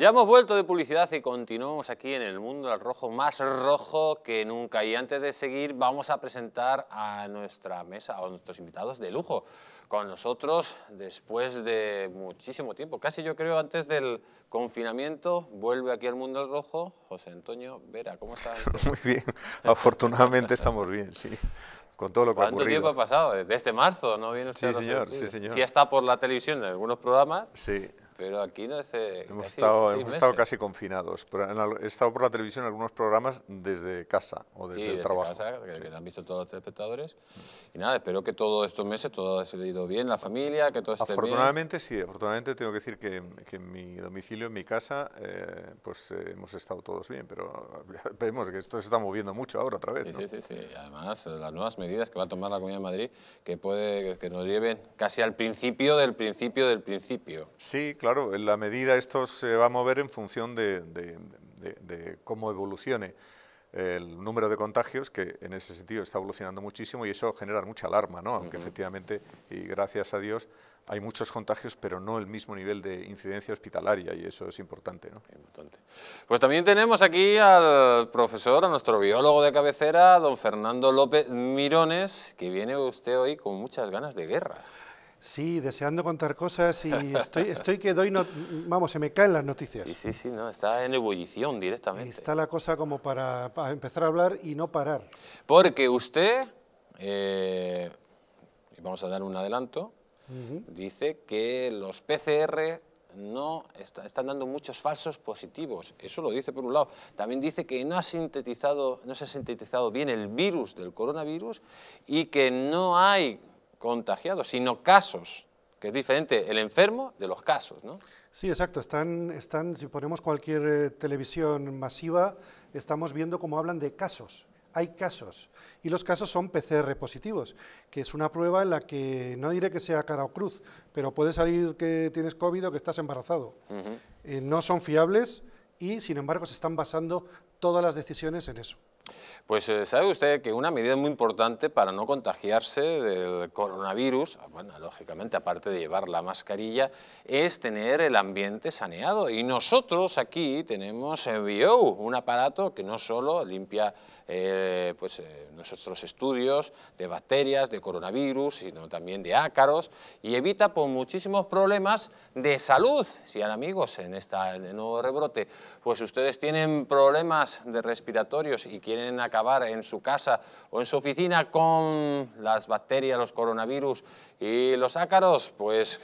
Ya hemos vuelto de publicidad y continuamos aquí en el mundo al rojo, más rojo que nunca. Y antes de seguir vamos a presentar a nuestra mesa, a nuestros invitados de lujo, con nosotros después de muchísimo tiempo, casi yo creo antes del confinamiento, vuelve aquí al mundo al rojo José Antonio Vera, ¿cómo estás? Muy bien, afortunadamente estamos bien, sí. Con todo lo que ha ocurrido. tiempo ha pasado? Desde este marzo, ¿no? Viene sí, señor, sí, señor. Sí está por la televisión en algunos programas. Sí. Pero aquí no hace Hemos estado, hemos estado casi confinados. Pero he estado por la televisión en algunos programas desde casa o desde sí, el desde trabajo. Casa, que, que han visto todos los espectadores. Y nada, espero que todos estos meses todo haya ido bien, la familia, que todo esté bien. Afortunadamente, sí, afortunadamente tengo que decir que, que, en mi domicilio, en mi casa, eh, pues eh, hemos estado todos bien, pero vemos que esto se está moviendo mucho ahora otra vez. Sí, sí, sí, Además, las nuevas medidas que va a tomar la Comunidad de Madrid que puede que nos lleven casi al principio del principio del principio. Sí, claro claro, en la medida esto se va a mover en función de, cómo evolucione el número de contagios, que en ese sentido está evolucionando muchísimo y eso genera mucha alarma, ¿no? aunque efectivamente, y gracias a Dios, hay muchos contagios, pero no el mismo nivel de incidencia hospitalaria y eso es importante. ¿no? importante. Pues también tenemos aquí al profesor, a nuestro biólogo de cabecera, don Fernando López Mirones, que viene usted hoy con muchas ganas de guerra. Sí, deseando contar cosas y estoy, estoy que doy, no, vamos, se me caen las noticias. Sí, sí, sí, no, está en ebullición directamente. Está la cosa como para, empezar a hablar y no parar. Porque usted, eh, y vamos a dar un adelanto, dice que los PCR no están dando muchos falsos positivos. Eso lo dice por un lado. También dice que no, ha sintetizado, no se ha sintetizado bien el virus del coronavirus y que no hay contagiados, sino casos, que es diferente el enfermo de los casos, ¿no? Sí, exacto. Están, están, si ponemos cualquier eh, televisión masiva, estamos viendo cómo hablan de casos. Hay casos. Y los casos son PCR positivos, que es una prueba en la que no diré que sea cara o cruz, pero puede salir que tienes COVID o que estás embarazado. Eh, no son fiables y, sin embargo, se están basando todas las decisiones en eso. Pues eh, sabe usted que una medida muy importante para no contagiarse del coronavirus, ah, lógicamente aparte de llevar la mascarilla, es tener el ambiente saneado. Y nosotros aquí tenemos BIO, un aparato que no solo limpia eh, pues, eh, nuestros estudios de bacterias, de coronavirus, sino también de ácaros, y evita por pues, muchísimos problemas de salud. Si amigos en este nuevo rebrote, pues ustedes tienen problemas de respiratorios y quieren acabar en su casa o en su oficina con las bacterias, los coronavirus y los ácaros, pues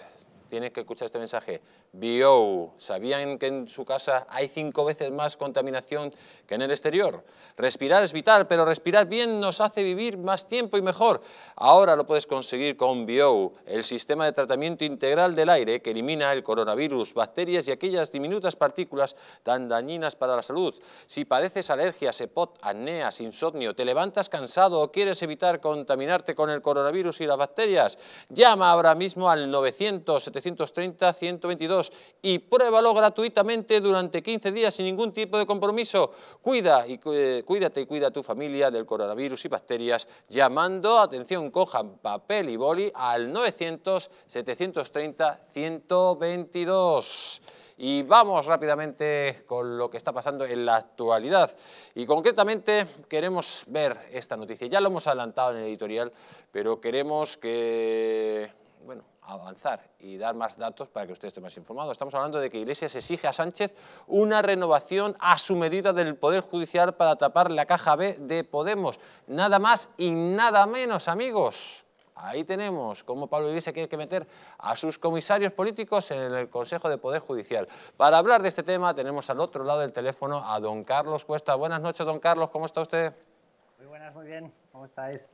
tienen que escuchar este mensaje Bio, ¿Sabían que en su casa hay cinco veces más contaminación que en el exterior? Respirar es vital, pero respirar bien nos hace vivir más tiempo y mejor. Ahora lo puedes conseguir con Bio, el sistema de tratamiento integral del aire que elimina el coronavirus, bacterias y aquellas diminutas partículas tan dañinas para la salud. Si padeces alergias, EPOT, apneas, insomnio, te levantas cansado o quieres evitar contaminarte con el coronavirus y las bacterias, llama ahora mismo al 900 730 122 y pruébalo gratuitamente durante 15 días sin ningún tipo de compromiso. Cuida y eh, cuídate y cuida a tu familia del coronavirus y bacterias llamando, atención, cojan papel y boli al 900 730 122 y vamos rápidamente con lo que está pasando en la actualidad. Y concretamente queremos ver esta noticia. Ya lo hemos adelantado en el editorial, pero queremos que avanzar y dar más datos para que usted esté más informado. Estamos hablando de que Iglesias exige a Sánchez una renovación a su medida del Poder Judicial para tapar la caja B de Podemos. Nada más y nada menos, amigos. Ahí tenemos cómo Pablo Iglesias quiere que meter a sus comisarios políticos en el Consejo de Poder Judicial. Para hablar de este tema tenemos al otro lado del teléfono a don Carlos Cuesta. Buenas noches, don Carlos, ¿cómo está usted? Muy buenas, muy bien. ¿Cómo estáis?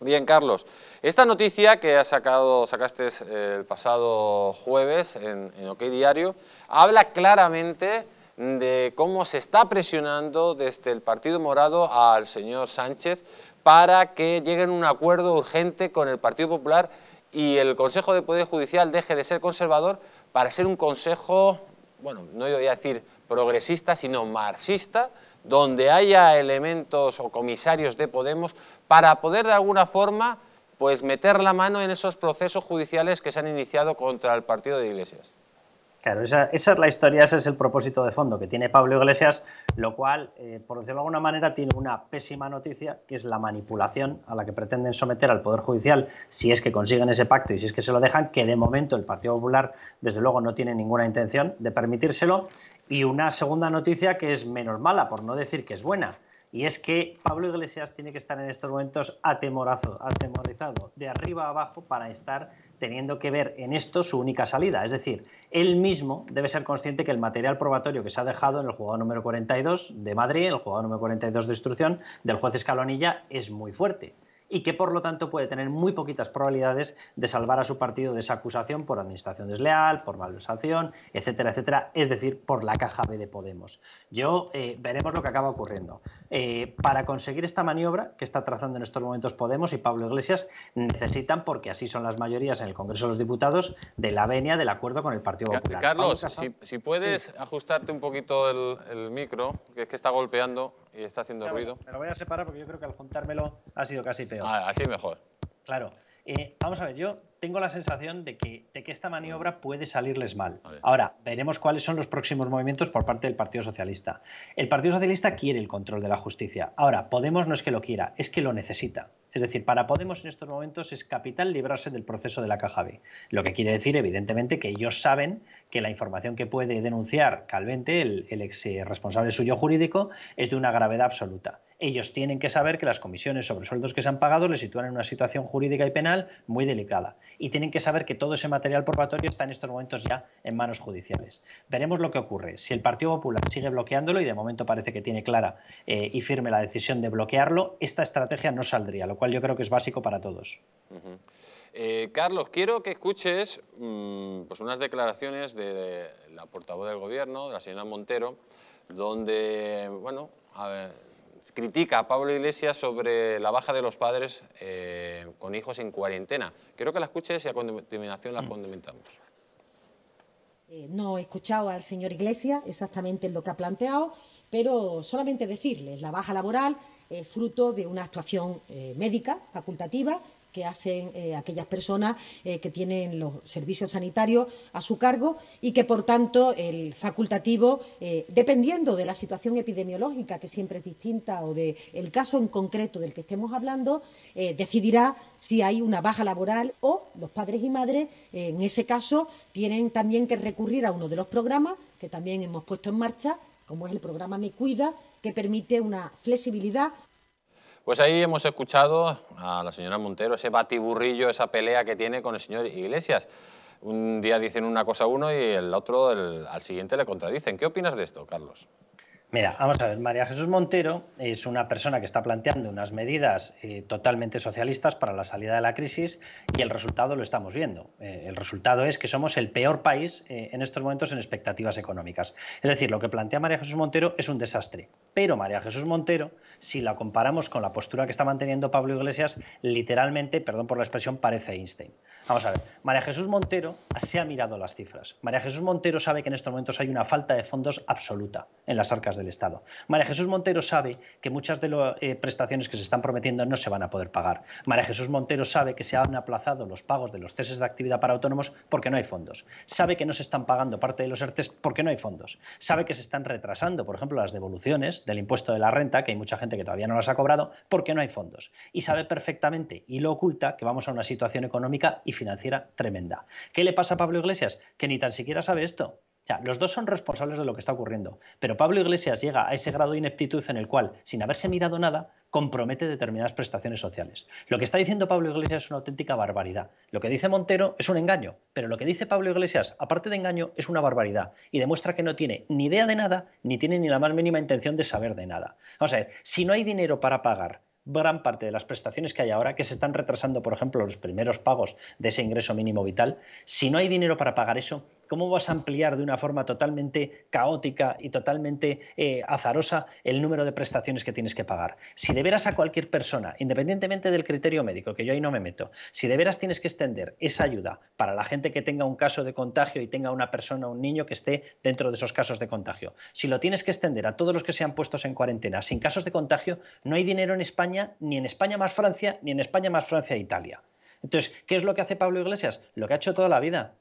Bien, Carlos, esta noticia que ha sacado, sacaste eh, el pasado jueves en, en OK Diario habla claramente de cómo se está presionando desde el Partido Morado al señor Sánchez para que lleguen a un acuerdo urgente con el Partido Popular y el Consejo de Poder Judicial deje de ser conservador para ser un consejo, bueno, no voy a decir progresista, sino marxista, donde haya elementos o comisarios de Podemos para poder de alguna forma pues meter la mano en esos procesos judiciales que se han iniciado contra el partido de Iglesias. Claro, esa, es la historia, ese es el propósito de fondo que tiene Pablo Iglesias, lo cual, eh, por decirlo de alguna manera, tiene una pésima noticia, que es la manipulación a la que pretenden someter al Poder Judicial si es que consiguen ese pacto y si es que se lo dejan, que de momento el Partido Popular, desde luego, no tiene ninguna intención de permitírselo. Y una segunda noticia que es menos mala, por no decir que es buena, y es que Pablo Iglesias tiene que estar en estos momentos atemorizado, de arriba a abajo, para estar teniendo que ver en esto su única salida. Es decir, él mismo debe ser consciente que el material probatorio que se ha dejado en el juego número 42 de Madrid, el juego número 42 de instrucción del juez Escalonilla, es muy fuerte y que por lo tanto puede tener muy poquitas probabilidades de salvar a su partido de esa acusación por administración desleal, por malversación, etcétera, etcétera, es decir, por la caja B de Podemos. Yo eh, veremos lo que acaba ocurriendo. Eh, para conseguir esta maniobra que está trazando en estos momentos Podemos y Pablo Iglesias necesitan, porque así son las mayorías en el Congreso de los Diputados, de la venia del acuerdo con el Partido Popular. Carlos, si, puedes ajustarte un poquito el, el micro, que es que está golpeando y está haciendo ruido. Me lo voy a separar porque yo creo que al juntármelo ha sido casi peor. Ah, así mejor. Claro. vamos a ver, yo tengo la sensación de que, de que esta maniobra puede salirles mal. Ahora, veremos cuáles son los próximos movimientos por parte del Partido Socialista. El Partido Socialista quiere el control de la justicia. Ahora, Podemos no es que lo quiera, es que lo necesita. Es decir, para Podemos en estos momentos es capital librarse del proceso de la caja Lo que quiere decir, evidentemente, que ellos saben que la información que puede denunciar Calvente, el, ex eh, responsable suyo jurídico, es de una gravedad absoluta ellos tienen que saber que las comisiones sobre sueldos que se han pagado les sitúan en una situación jurídica y penal muy delicada. Y tienen que saber que todo ese material probatorio está en estos momentos ya en manos judiciales. Veremos lo que ocurre. Si el Partido Popular sigue bloqueándolo, y de momento parece que tiene clara eh, y firme la decisión de bloquearlo, esta estrategia no saldría, lo cual yo creo que es básico para todos. Eh, Carlos, quiero que escuches mm, pues unas declaraciones de la portavoz del gobierno, de la señora Montero, donde critica a Pablo Iglesias sobre la baja de los padres eh, con hijos en cuarentena. Quiero que la escuches y a continuación la condimentamos. Eh, no he escuchado al señor Iglesias exactamente lo que ha planteado, pero solamente decirles, la baja laboral es fruto de una actuación médica facultativa que hacen eh, aquellas personas eh, que tienen los servicios sanitarios a su cargo y que, por tanto, el facultativo, eh, dependiendo de la situación epidemiológica, que siempre es distinta, o del caso en concreto del que estemos hablando, decidirá si hay una baja laboral o los padres y madres, en ese caso, tienen también que recurrir a uno de los programas que también hemos puesto en marcha como es el programa Me Cuida, que permite una flexibilidad pues ahí hemos escuchado a la señora Montero, ese batiburrillo, esa pelea que tiene con el señor Iglesias. Un día dicen una cosa uno y el otro al siguiente le contradicen. ¿Qué opinas de esto, Carlos? Mira, vamos a ver, María Jesús Montero es una persona que está planteando unas medidas eh, totalmente socialistas para la salida de la crisis y el resultado lo estamos viendo. Eh, el resultado es que somos el peor país eh, en estos momentos en expectativas económicas. Es decir, lo que plantea María Jesús Montero es un desastre. Pero María Jesús Montero, si la comparamos con la postura que está manteniendo Pablo Iglesias, literalmente, perdón por la expresión, parece Einstein. Vamos a ver, María Jesús Montero se ha mirado las cifras. María Jesús Montero sabe que en estos momentos hay una falta de fondos absoluta en las arcas del Estado. María Jesús Montero sabe que muchas de las eh, prestaciones que se están prometiendo no se van a poder pagar. María Jesús Montero sabe que se han aplazado los pagos de los ceses de actividad para autónomos porque no hay fondos. Sabe que no se están pagando parte de los ERTES porque no hay fondos. Sabe que se están retrasando, por ejemplo, las devoluciones del impuesto de la renta, que hay mucha gente que todavía no las ha cobrado, porque no hay fondos. Y sabe perfectamente y lo oculta que vamos a una situación económica y financiera tremenda. ¿Qué le pasa a Pablo Iglesias? Que ni tan siquiera sabe esto los dos son responsables de lo que está ocurriendo, pero Pablo Iglesias llega a ese grado de ineptitud en el cual, sin haberse mirado nada, compromete determinadas prestaciones sociales. Lo que está diciendo Pablo Iglesias es una auténtica barbaridad. Lo que dice Montero es un engaño, pero lo que dice Pablo Iglesias, aparte de engaño, es una barbaridad y demuestra que no tiene ni idea de nada, ni tiene ni la más mínima intención de saber de nada. Vamos a ver, si no hay dinero para pagar gran parte de las prestaciones que hay ahora, que se están retrasando, por ejemplo, los primeros pagos de ese ingreso mínimo vital, si no hay dinero para pagar eso, ¿Cómo vas a ampliar de una forma totalmente caótica y totalmente eh, azarosa el número de prestaciones que tienes que pagar? Si de veras a cualquier persona, independientemente del criterio médico, que yo ahí no me meto, si de veras tienes que extender esa ayuda para la gente que tenga un caso de contagio y tenga una persona, un niño que esté dentro de esos casos de contagio, si lo tienes que extender a todos los que se han puestos en cuarentena sin casos de contagio, no hay dinero en España, ni en España más Francia, ni en España más Francia e Italia. Entonces, ¿qué es lo que hace Pablo Iglesias? Lo que ha hecho toda la vida,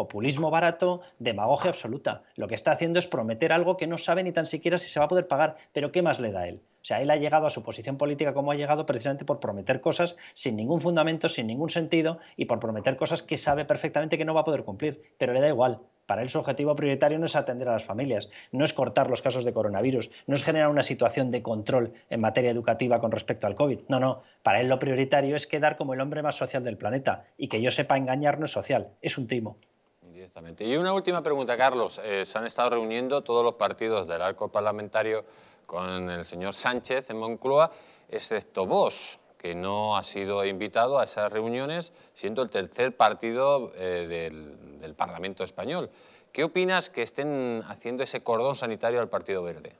populismo barato, demagogia absoluta. Lo que está haciendo es prometer algo que no sabe ni tan siquiera si se va a poder pagar, pero ¿qué más le da él? O sea, él ha llegado a su posición política como ha llegado precisamente por prometer cosas sin ningún fundamento, sin ningún sentido y por prometer cosas que sabe perfectamente que no va a poder cumplir, pero le da igual. Para él su objetivo prioritario no es atender a las familias, no es cortar los casos de coronavirus, no es generar una situación de control en materia educativa con respecto al COVID. No, no, para él lo prioritario es quedar como el hombre más social del planeta y que yo sepa engañar no es social, es un timo. Y una última pregunta, Carlos. Eh, se han estado reuniendo todos los partidos del arco parlamentario con el señor Sánchez en Moncloa, excepto vos, que no ha sido invitado a esas reuniones, siendo el tercer partido eh, del, del Parlamento español. ¿Qué opinas que estén haciendo ese cordón sanitario al Partido Verde?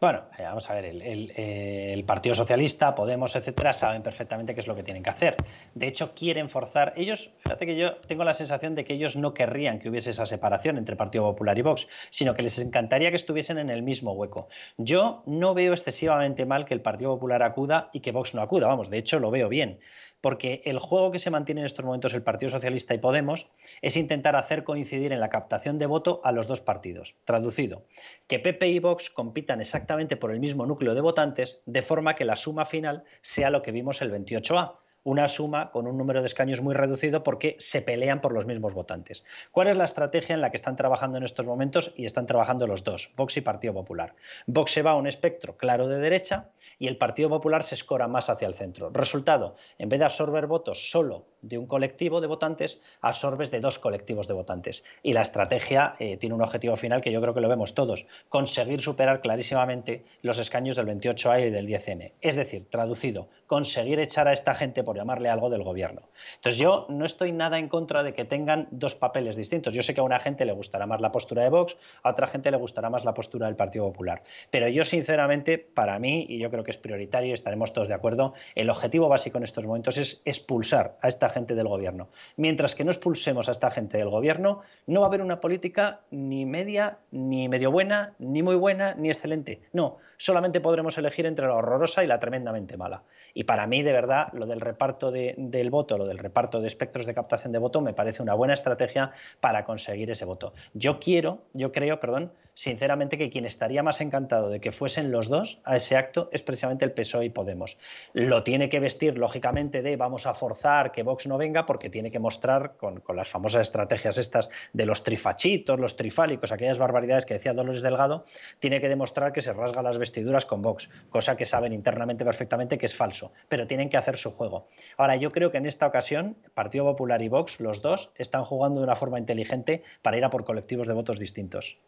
Bueno, eh, vamos a ver, el, eh, el, Partido Socialista, Podemos, etcétera, saben perfectamente qué es lo que tienen que hacer. De hecho, quieren forzar. Ellos, fíjate que yo tengo la sensación de que ellos no querrían que hubiese esa separación entre Partido Popular y Vox, sino que les encantaría que estuviesen en el mismo hueco. Yo no veo excesivamente mal que el Partido Popular acuda y que Vox no acuda, vamos, de hecho lo veo bien porque el juego que se mantiene en estos momentos el Partido Socialista y Podemos es intentar hacer coincidir en la captación de voto a los dos partidos. Traducido, que PP y Vox compitan exactamente por el mismo núcleo de votantes, de forma que la suma final sea lo que vimos el 28A, una suma con un número de escaños muy reducido porque se pelean por los mismos votantes. ¿Cuál es la estrategia en la que están trabajando en estos momentos y están trabajando los dos, Vox y Partido Popular? Vox se va a un espectro claro de derecha y el Partido Popular se escora más hacia el centro. Resultado, en vez de absorber votos solo de un colectivo de votantes absorbes de dos colectivos de votantes. Y la estrategia eh, tiene un objetivo final que yo creo que lo vemos todos, conseguir superar clarísimamente los escaños del 28A y del 10N. Es decir, traducido, conseguir echar a esta gente, por llamarle algo, del gobierno. Entonces yo no estoy nada en contra de que tengan dos papeles distintos. Yo sé que a una gente le gustará más la postura de Vox, a otra gente le gustará más la postura del Partido Popular. Pero yo sinceramente, para mí, y yo creo que es prioritario, y estaremos todos de acuerdo, el objetivo básico en estos momentos es expulsar a esta gente del gobierno. Mientras que no expulsemos a esta gente del gobierno, no va a haber una política ni media, ni medio buena, ni muy buena, ni excelente. No, solamente podremos elegir entre la horrorosa y la tremendamente mala. Y para mí, de verdad, lo del reparto del voto, lo del reparto de espectros de captación de voto, me parece una buena estrategia para conseguir ese voto. Yo quiero, yo creo, perdón, sinceramente que quien estaría más encantado de que fuesen los dos a ese acto es precisamente el PSOE y Podemos. Lo tiene que vestir, lógicamente, de vamos a forzar que Vox no venga porque tiene que mostrar con, las famosas estrategias estas de los trifachitos, los trifálicos, aquellas barbaridades que decía Dolores Delgado, tiene que demostrar que se rasga las vestiduras con Vox, cosa que saben internamente perfectamente que es falso, pero tienen que hacer su juego. Ahora, yo creo que en esta ocasión, Partido Popular y Vox, los dos, están jugando de una forma inteligente para ir a por colectivos de votos distintos.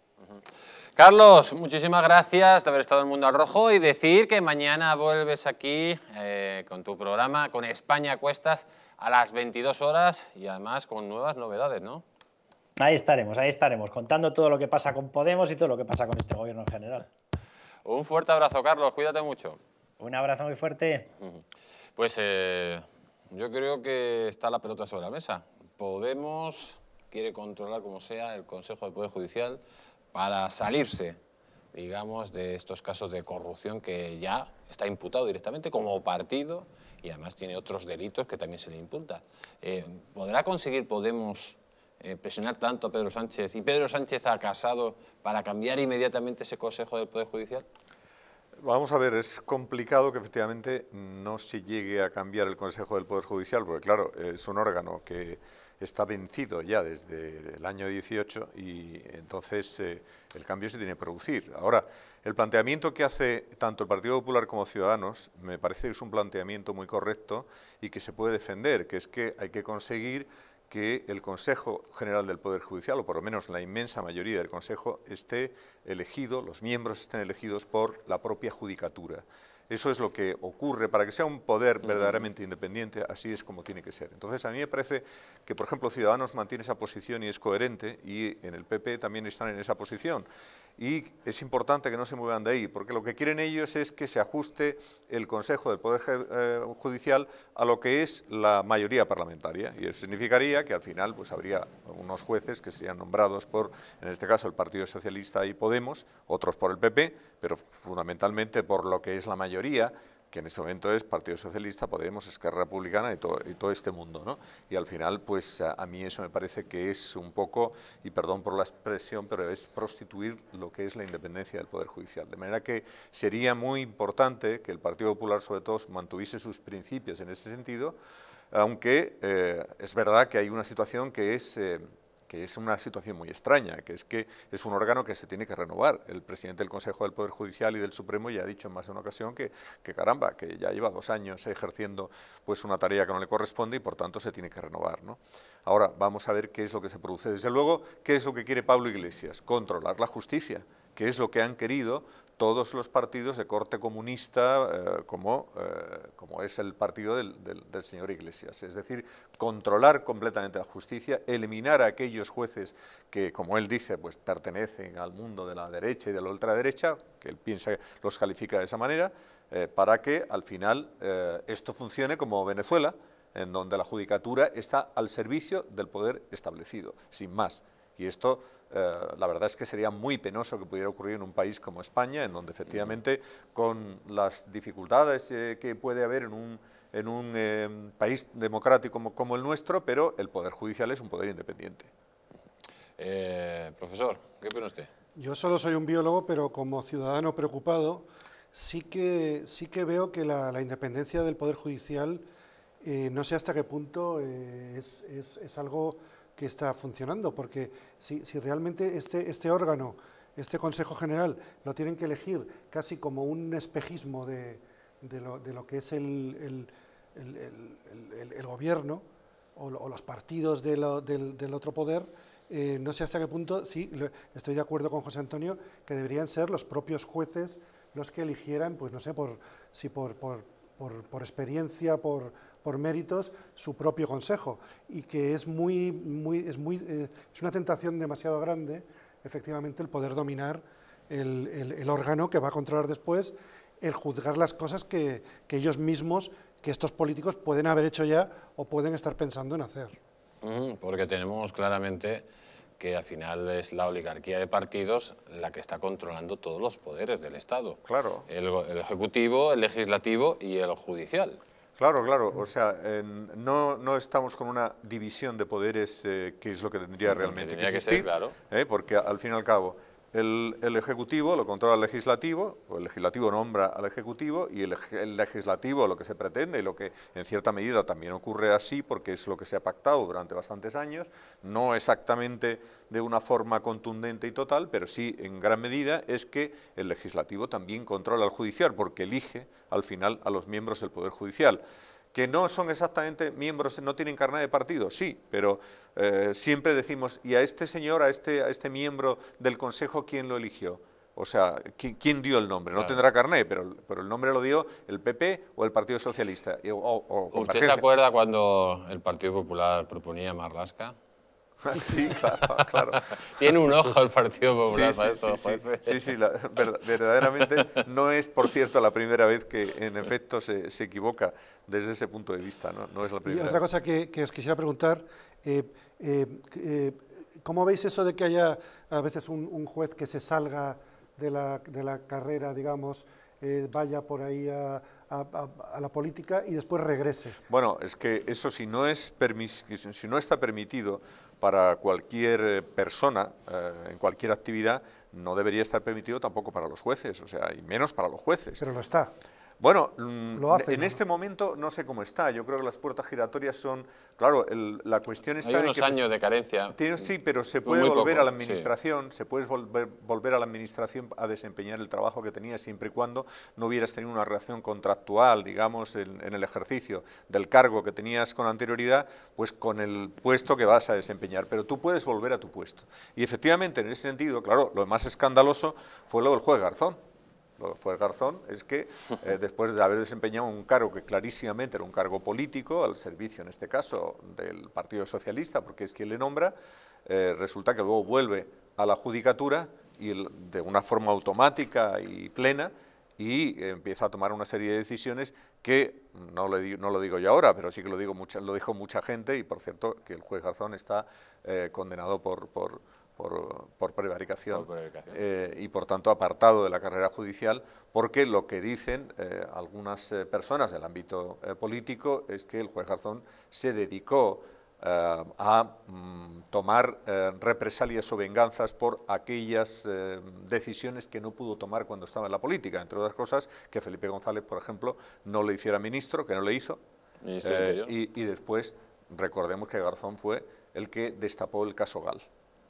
Carlos, muchísimas gracias de haber estado en Mundo al Rojo y decir que mañana vuelves aquí eh, con tu programa, con España Cuestas, a las 22 horas y además con nuevas novedades, ¿no? Ahí estaremos, ahí estaremos, contando todo lo que pasa con Podemos y todo lo que pasa con este gobierno en general. Un fuerte abrazo, Carlos, cuídate mucho. Un abrazo muy fuerte. Pues eh, yo creo que está la pelota sobre la mesa. Podemos quiere controlar como sea el Consejo de Poder Judicial, para salirse, digamos, de estos casos de corrupción que ya está imputado directamente como partido y además tiene otros delitos que también se le imputa. Eh, ¿Podrá conseguir Podemos eh, presionar tanto a Pedro Sánchez y Pedro Sánchez ha casado para cambiar inmediatamente ese Consejo del Poder Judicial? Vamos a ver, es complicado que efectivamente no se llegue a cambiar el Consejo del Poder Judicial, porque claro, es un órgano que está vencido ya desde el año 18 y entonces eh, el cambio se tiene que producir. Ahora, el planteamiento que hace tanto el Partido Popular como Ciudadanos me parece que es un planteamiento muy correcto y que se puede defender, que es que hay que conseguir que el Consejo General del Poder Judicial, o por lo menos la inmensa mayoría del Consejo, esté elegido, los miembros estén elegidos por la propia judicatura. Eso es lo que ocurre. Para que sea un poder verdaderamente independiente, así es como tiene que ser. Entonces, a mí me parece que, por ejemplo, Ciudadanos mantiene esa posición y es coherente, y en el PP también están en esa posición y es importante que no se muevan de ahí, porque lo que quieren ellos es que se ajuste el Consejo del Poder eh, Judicial a lo que es la mayoría parlamentaria, y eso significaría que al final pues, habría unos jueces que serían nombrados por, en este caso, el Partido Socialista y Podemos, otros por el PP, pero fundamentalmente por lo que es la mayoría que en este momento es Partido Socialista, Podemos, Esquerra Republicana y, todo este mundo. ¿no? Y al final, pues a, mí eso me parece que es un poco, y perdón por la expresión, pero es prostituir lo que es la independencia del Poder Judicial. De manera que sería muy importante que el Partido Popular, sobre todo, mantuviese sus principios en ese sentido, aunque eh, es verdad que hay una situación que es... Eh, que es una situación muy extraña, que es que es un órgano que se tiene que renovar. El presidente del Consejo del Poder Judicial y del Supremo ya ha dicho en más de una ocasión que, caramba, que ya lleva dos años ejerciendo pues una tarea que no le corresponde y por tanto se tiene que renovar. ¿no? Ahora vamos a ver qué es lo que se produce. Desde luego, ¿qué es lo que quiere Pablo Iglesias? Controlar la justicia, que es lo que han querido todos los partidos de corte comunista, eh, como, eh, como es el partido del, señor Iglesias. Es decir, controlar completamente la justicia, eliminar a aquellos jueces que, como él dice, pues pertenecen al mundo de la derecha y de la ultraderecha, que él piensa los califica de esa manera, eh, para que al final esto funcione como Venezuela, en donde la judicatura está al servicio del poder establecido, sin más. Y esto eh, la verdad es que sería muy penoso que pudiera ocurrir en un país como España, en donde efectivamente con las dificultades eh, que puede haber en un en un eh, país democrático como, el nuestro, pero el Poder Judicial es un poder independiente. profesor, ¿qué opina usted? Yo solo soy un biólogo, pero como ciudadano preocupado, sí que, sí que veo que la, independencia del Poder Judicial, no sé hasta qué punto es, es, es, algo que está funcionando, porque si, realmente este, este órgano, este Consejo General, lo tienen que elegir casi como un espejismo de, lo, que es el, gobierno o, los partidos del, otro poder, eh, no sé hasta qué punto, sí, estoy de acuerdo con José Antonio, que deberían ser los propios jueces los que eligieran, pues no sé, por, si por, por por, experiencia, por, por, méritos, su propio consejo. Y que es, muy, muy, es, muy, eh, es una tentación demasiado grande, efectivamente, el poder dominar el, órgano que va a controlar después, el juzgar las cosas que, ellos mismos, que estos políticos pueden haber hecho ya o pueden estar pensando en hacer. porque tenemos claramente que al final es la oligarquía de partidos la que está controlando todos los poderes del Estado. Claro. El, Ejecutivo, el Legislativo y el Judicial. Claro, claro. O sea, no, estamos con una división de poderes eh, que es lo que tendría realmente que, que, existir. Que ser, claro. Eh, porque al fin y al cabo el, Ejecutivo lo controla el Legislativo, o el Legislativo nombra al Ejecutivo y el, el, Legislativo lo que se pretende y lo que en cierta medida también ocurre así porque es lo que se ha pactado durante bastantes años, no exactamente de una forma contundente y total, pero sí en gran medida es que el Legislativo también controla al Judicial porque elige al final a los miembros del Poder Judicial que no son exactamente miembros, no tienen carnet de partido, sí, pero eh, siempre decimos, ¿y a este señor, a este, a este miembro del Consejo, quién lo eligió? O sea, ¿quién, dio el nombre? No tendrá carnet, pero, pero el nombre lo dio el PP o el Partido Socialista. ¿Usted se acuerda cuando el Partido Popular proponía a Sí, claro, Tiene un ojo el Partido Popular sí, sí, Sí, verdaderamente no es, por cierto, la primera vez que en efecto se, equivoca desde ese punto de vista, no, no es la primera. Y otra cosa que, os quisiera preguntar, eh, eh, eh, ¿cómo veis eso de que haya a veces un, juez que se salga de la, carrera, digamos, vaya por ahí a, la política y después regrese. Bueno, es que eso si no, es si no está permitido para cualquier eh, persona, eh, en cualquier actividad, no debería estar permitido tampoco para los jueces, o sea, y menos para los jueces. Pero lo está. Bueno, mm, en este momento no sé cómo está. Yo creo que las puertas giratorias son... Claro, la cuestión es... Hay unos años de carencia. sí, pero se puede volver a la administración, se puede volver, volver a la administración a desempeñar el trabajo que tenías siempre y cuando no hubieras tenido una reacción contractual, digamos, en, en el ejercicio del cargo que tenías con anterioridad, pues con el puesto que vas a desempeñar. Pero tú puedes volver a tu puesto. Y efectivamente, en ese sentido, claro, lo más escandaloso fue lo del juez Garzón fue el Garzón, es que eh, después de haber desempeñado un cargo que clarísimamente era un cargo político, al servicio en este caso del Partido Socialista, porque es quien le nombra, eh, resulta que luego vuelve a la judicatura y de una forma automática y plena y empieza a tomar una serie de decisiones que, no, lo digo yo ahora, pero sí que lo, digo mucha, lo dijo mucha gente, y por cierto que el juez Garzón está eh, condenado por por, por prevaricación, eh, y por tanto apartado de la carrera judicial, porque lo que dicen eh, algunas eh, personas del ámbito político es que el juez Garzón se dedicó a mm, tomar represalias o venganzas por aquellas decisiones que no pudo tomar cuando estaba en la política, entre otras cosas, que Felipe González, por ejemplo, no le hiciera ministro, que no le hizo, y, y después recordemos que Garzón fue el que destapó el caso Gal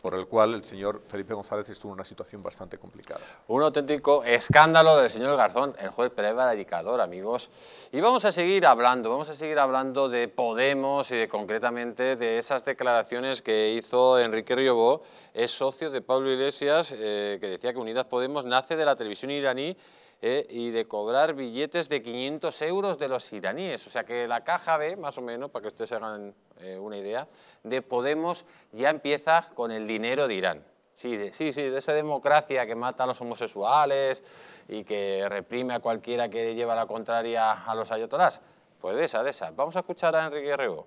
por el cual el señor Felipe González estuvo en una situación bastante complicada. Un auténtico escándalo del señor Garzón, el juez prevaricador, amigos. Y vamos a seguir hablando, vamos a seguir hablando de Podemos y de, concretamente de esas declaraciones que hizo Enrique Riobó, es socio de Pablo Iglesias, eh, que decía que Unidas Podemos nace de la televisión iraní ¿eh? y de cobrar billetes de 500 euros de los iraníes. O sea que la caja B, más o menos, para que ustedes hagan eh, una idea, de Podemos ya empieza con el dinero de Irán. Sí, sí, de esa democracia que mata a los homosexuales y que reprime a cualquiera que lleva la contraria a los ayatolás. Pues de esa, de esa. Vamos a escuchar a Enrique Rebo.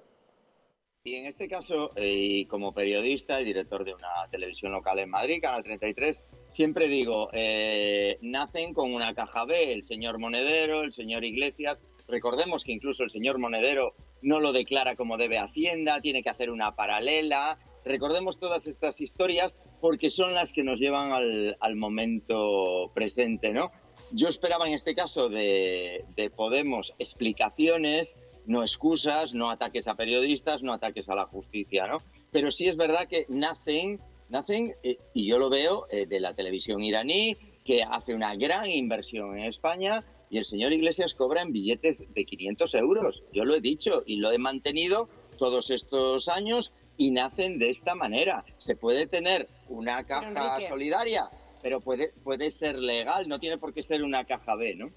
Y en este caso, y eh, como periodista y director de una televisión local en Madrid, Canal 33, siempre digo, eh, nacen con una caja B, el señor Monedero, el señor Iglesias. Recordemos que incluso el señor Monedero no lo declara como debe Hacienda, tiene que hacer una paralela. Recordemos todas estas historias porque son las que nos llevan al, momento presente, ¿no? Yo esperaba en este caso de, de Podemos explicaciones, no excusas, no ataques a periodistas, no ataques a la justicia, ¿no? Pero sí es verdad que nacen, nacen eh, y yo lo veo eh, de la televisión iraní, que hace una gran inversión en España y el señor Iglesias cobra en billetes de 500 euros. Yo lo he dicho y lo he mantenido todos estos años y nacen de esta manera. Se puede tener una caja solidaria, pero puede, puede ser legal, no tiene por qué ser una caja B, ¿no?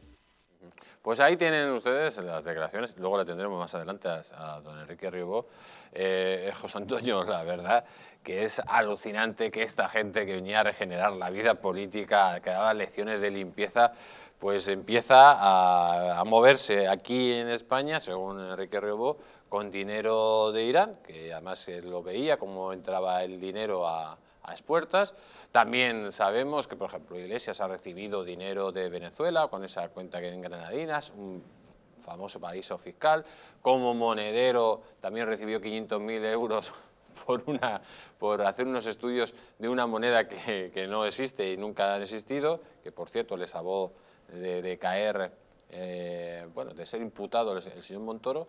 Pues ahí tienen ustedes las declaraciones, luego la tendremos más adelante a, don Enrique Ribó. Eh, eh, José Antonio, la verdad que es alucinante que esta gente que venía a regenerar la vida política, que daba lecciones de limpieza, pues empieza a, moverse aquí en España, según Enrique Ribó, con dinero de Irán, que además lo veía, cómo entraba el dinero a, a expuertas. También sabemos que, por ejemplo, Iglesias ha recibido dinero de Venezuela con esa cuenta que en Granadinas, un famoso paraíso fiscal. Como monedero también recibió 500.000 euros por, una, por hacer unos estudios de una moneda que, no existe y nunca ha existido, que por cierto le salvó de, caer, eh, bueno, de ser imputado el señor Montoro.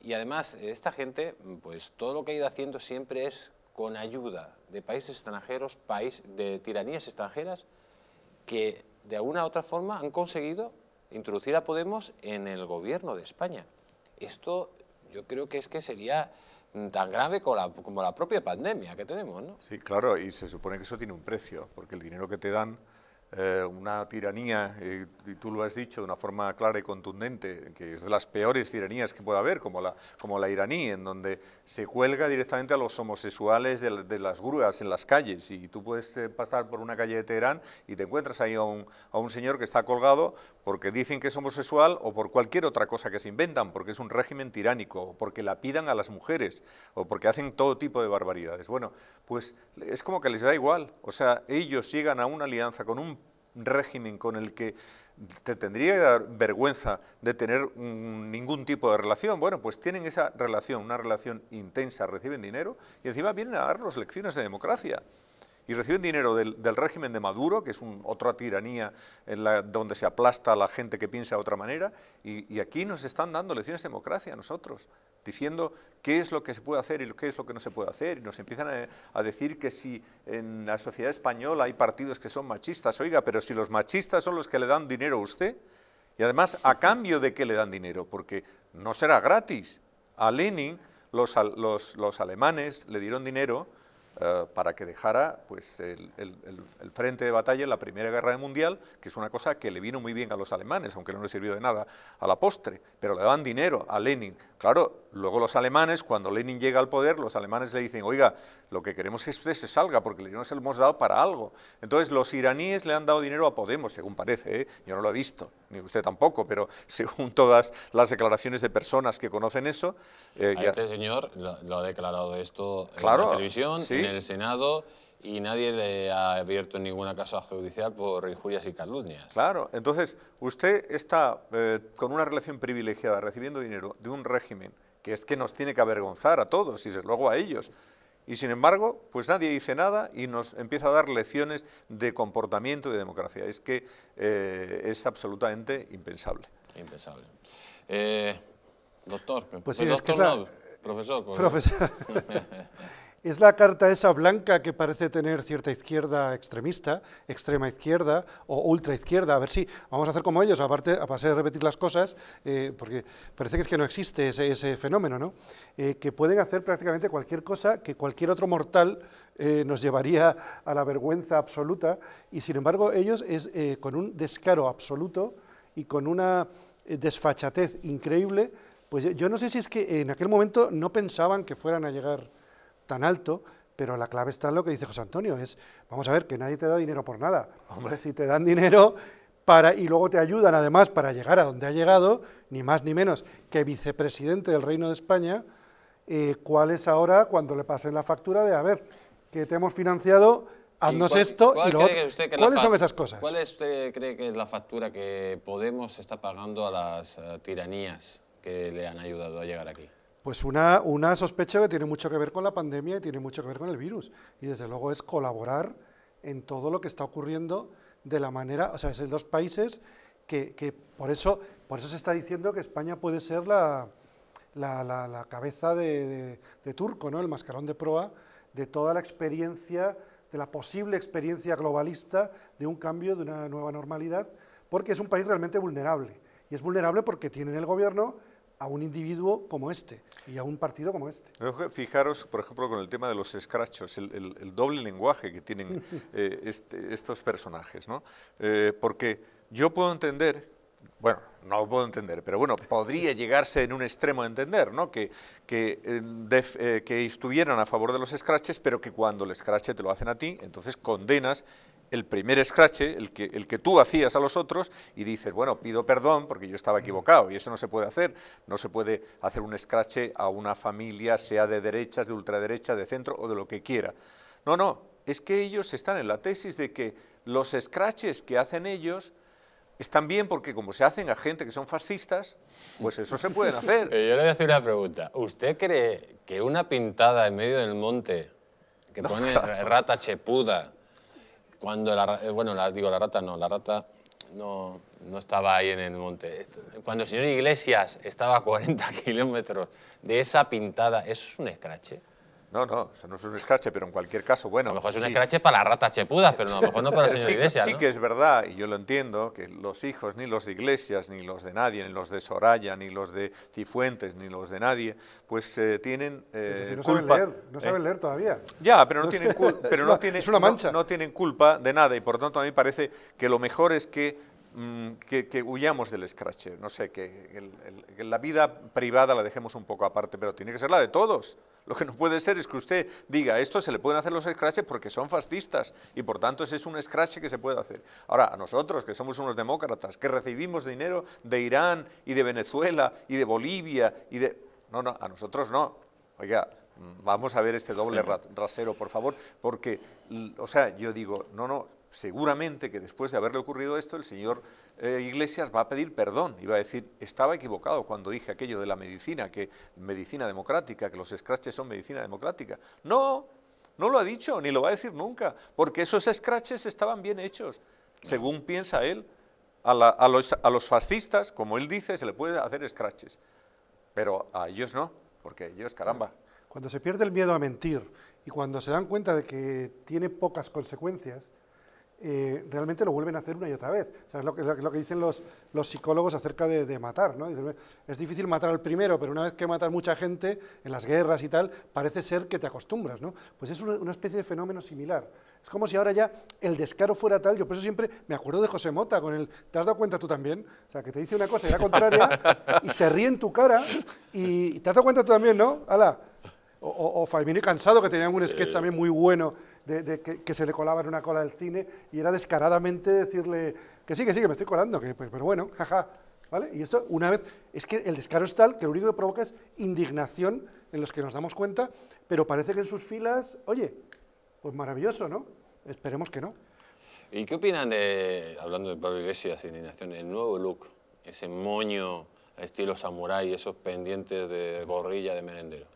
Y además, esta gente, pues todo lo que ha ido haciendo siempre es con ayuda de países extranjeros, país, de tiranías extranjeras, que de alguna u otra forma han conseguido introducir a Podemos en el gobierno de España. Esto yo creo que es que sería mm, tan grave como la, como la propia pandemia que tenemos, ¿no? Sí, claro, y se supone que eso tiene un precio, porque el dinero que te dan eh, una tiranía, eh, y tú lo has dicho de una forma clara y contundente, que es de las peores tiranías que puede haber, como la, como la iraní, en donde se cuelga directamente a los homosexuales de, las grúas en las calles. Y tú puedes eh, pasar por una calle de Teherán y te encuentras ahí a un, a un señor que está colgado porque dicen que es homosexual o por cualquier otra cosa que se inventan, porque es un régimen tiránico, o porque la pidan a las mujeres, o porque hacen todo tipo de barbaridades. Bueno, pues es como que les da igual. O sea, ellos llegan a una alianza con un régimen con el que te tendría que dar vergüenza de tener ningún tipo de relación. Bueno, pues tienen esa relación, una relación intensa, reciben dinero y encima vienen a darnos lecciones de democracia y reciben dinero del, régimen de Maduro, que es otra tiranía en donde se aplasta a la gente que piensa de otra manera, y, aquí nos están dando lecciones de democracia a nosotros, diciendo qué es lo que se puede hacer y qué es lo que no se puede hacer, y nos empiezan a, decir que si en la sociedad española hay partidos que son machistas, oiga, pero si los machistas son los que le dan dinero a usted, y además a cambio de qué le dan dinero, porque no será gratis. A Lenin los, los alemanes le dieron dinero eh, para que dejara pues, el, el, frente de batalla en la Primera Guerra Mundial, que es una cosa que le vino muy bien a los alemanes, aunque no le sirvió de nada a la postre, pero le daban dinero a Lenin Claro, luego los alemanes, cuando Lenin llega al poder, los alemanes le dicen, oiga, lo que queremos es que usted se salga, porque no se lo hemos dado para algo. Entonces los iraníes le han dado dinero a Podemos, según parece, ¿eh? yo no lo he visto, ni usted tampoco, pero según todas las declaraciones de personas que conocen eso... Eh, este señor lo, ha declarado esto en la televisión, en el Senado y nadie le ha abierto ninguna casa judicial por injurias y calumnias. Claro, entonces usted está eh, con una relación privilegiada, recibiendo dinero de un régimen que es que nos tiene que avergonzar a todos y desde luego a ellos. Y sin embargo, pues nadie dice nada y nos empieza a dar lecciones de comportamiento y de democracia. Es que eh, es absolutamente impensable. Impensable. doctor, doctor Profesor. Es la carta esa blanca que parece tener cierta izquierda extremista, extrema izquierda o ultra izquierda. A ver si vamos a hacer como ellos, aparte, a pasar de repetir las cosas, eh, porque parece que, es que no existe ese, fenómeno, ¿no? Eh, que pueden hacer prácticamente cualquier cosa que cualquier otro mortal eh, nos llevaría a la vergüenza absoluta. Y sin embargo, ellos es con un descaro absoluto y con una desfachatez increíble. Pues yo no sé si es que en aquel momento no pensaban que fueran a llegar tan alto, pero la clave está en lo que dice José Antonio, es, vamos a ver, que nadie te da dinero por nada. Hombre. Si te dan dinero para, y luego te ayudan además para llegar a donde ha llegado, ni más ni menos que vicepresidente del Reino de España, eh, ¿cuál es ahora cuando le pasen la factura de, a ver, que te hemos financiado, haznos esto y luego... ¿Cuáles son esas cosas? ¿Cuál usted cree que es la factura que Podemos está pagando a las eh, tiranías que le han ayudado a llegar aquí? Pues una, sospecha que tiene mucho que ver con la pandemia y tiene mucho que ver con el virus. Y desde luego es colaborar en todo lo que está ocurriendo de la manera, o sea, es dos países que, por, eso, por eso se está diciendo que España puede ser la, cabeza de, Turco, ¿no? el mascarón de proa de toda la experiencia, de la posible experiencia globalista de un cambio, de una nueva normalidad, porque es un país realmente vulnerable. Y es vulnerable porque tienen el gobierno a un individuo como este y a un partido como este. Fijaros, por ejemplo, con el tema de los escrachos, el, doble lenguaje que tienen eh, este, estos personajes, ¿no? Eh, porque yo puedo entender, bueno, no puedo entender, pero bueno, podría llegarse en un extremo a entender, ¿no? Que, que eh, estuvieran a favor de los escraches, pero que cuando el escrache te lo hacen a ti, entonces condenas el primer scratch, el que, el que tú hacías a los otros, y dices, bueno, pido perdón porque yo estaba mm. equivocado, y eso no se puede hacer. No se puede hacer un scratch a una familia, sea de derechas, de ultraderecha, de centro o de lo que quiera. No, no, es que ellos están en la tesis de que los scratches que hacen ellos están bien porque como se hacen a gente que son fascistas, pues eso se pueden hacer. Eh, yo le voy a hacer una pregunta. ¿Usted cree que una pintada en medio del monte que pone rata chepuda cuando la, eh, bueno, digo la rata no, la rata no, no estaba ahí en el monte. Cuando el señor Iglesias estaba a 40 kilómetros de esa pintada, ¿eso es un escrache? No, no, eso no es un escrache, pero en cualquier caso, bueno. A lo mejor es un escrache para las ratas chepudas, pero a lo mejor no para el señor Iglesias. Sí que es verdad, y yo lo entiendo, que los hijos, ni los de Iglesias, ni los de nadie, ni los de Soraya, ni los de Cifuentes, ni los de nadie, pues eh, tienen eh, no Saben leer, no saben ¿eh? leer todavía. Ya, pero no, tienen culpa. Pero no No, tienen culpa de nada, y por tanto a mí parece que lo mejor es que. Mm, huyamos del escrache, no sé, que la vida privada la dejemos un poco aparte, pero tiene que ser la de todos. Lo que no puede ser es que usted diga, esto se le pueden hacer los scratches porque son fascistas y por tanto ese es un escrache que se puede hacer. Ahora, a nosotros, que somos unos demócratas, que recibimos dinero de Irán y de Venezuela y de Bolivia y de... No, no, a nosotros no. Oiga, vamos a ver este doble rasero, por favor, porque, o sea, yo digo, no, no, seguramente que después de haberle ocurrido esto, el señor eh, Iglesias va a pedir perdón y va a decir, estaba equivocado cuando dije aquello de la medicina, que medicina democrática, que los escraches son medicina democrática. No, no lo ha dicho, ni lo va a decir nunca, porque esos escraches estaban bien hechos, según piensa él. A, los, fascistas, como él dice, se le puede hacer escraches, pero a ellos no, porque ellos, caramba. Cuando se pierde el miedo a mentir y cuando se dan cuenta de que tiene pocas consecuencias, eh, realmente lo vuelven a hacer una y otra vez. O es, lo que, dicen los, psicólogos acerca de, matar. es difícil matar al primero, pero una vez que matas mucha gente, en las guerras y tal, parece ser que te acostumbras. ¿no? Pues es una especie de fenómeno similar. Es como si ahora ya el descaro fuera tal, yo por eso siempre me acuerdo de José Mota con el, ¿te has dado cuenta tú también? O sea, que te dice una cosa y la contraria, y se ríe en tu cara, y, ¿te has dado cuenta tú también, no? O, o, Cansado, que tenían un sketch eh. también muy bueno de, que, se le colaba en una cola del cine y era descaradamente decirle que sí, que sí, que me estoy colando, que, pues, pero bueno, jaja. ¿Vale? Y esto, una vez, es que el descaro es tal que lo único que provoca es indignación en los que nos damos cuenta, pero parece que en sus filas, oye, pues maravilloso, ¿no? Esperemos que no. ¿Y qué opinan de, hablando de Pablo Iglesias, indignación, el nuevo look? Ese moño estilo samurái, esos pendientes de gorrilla de merendero.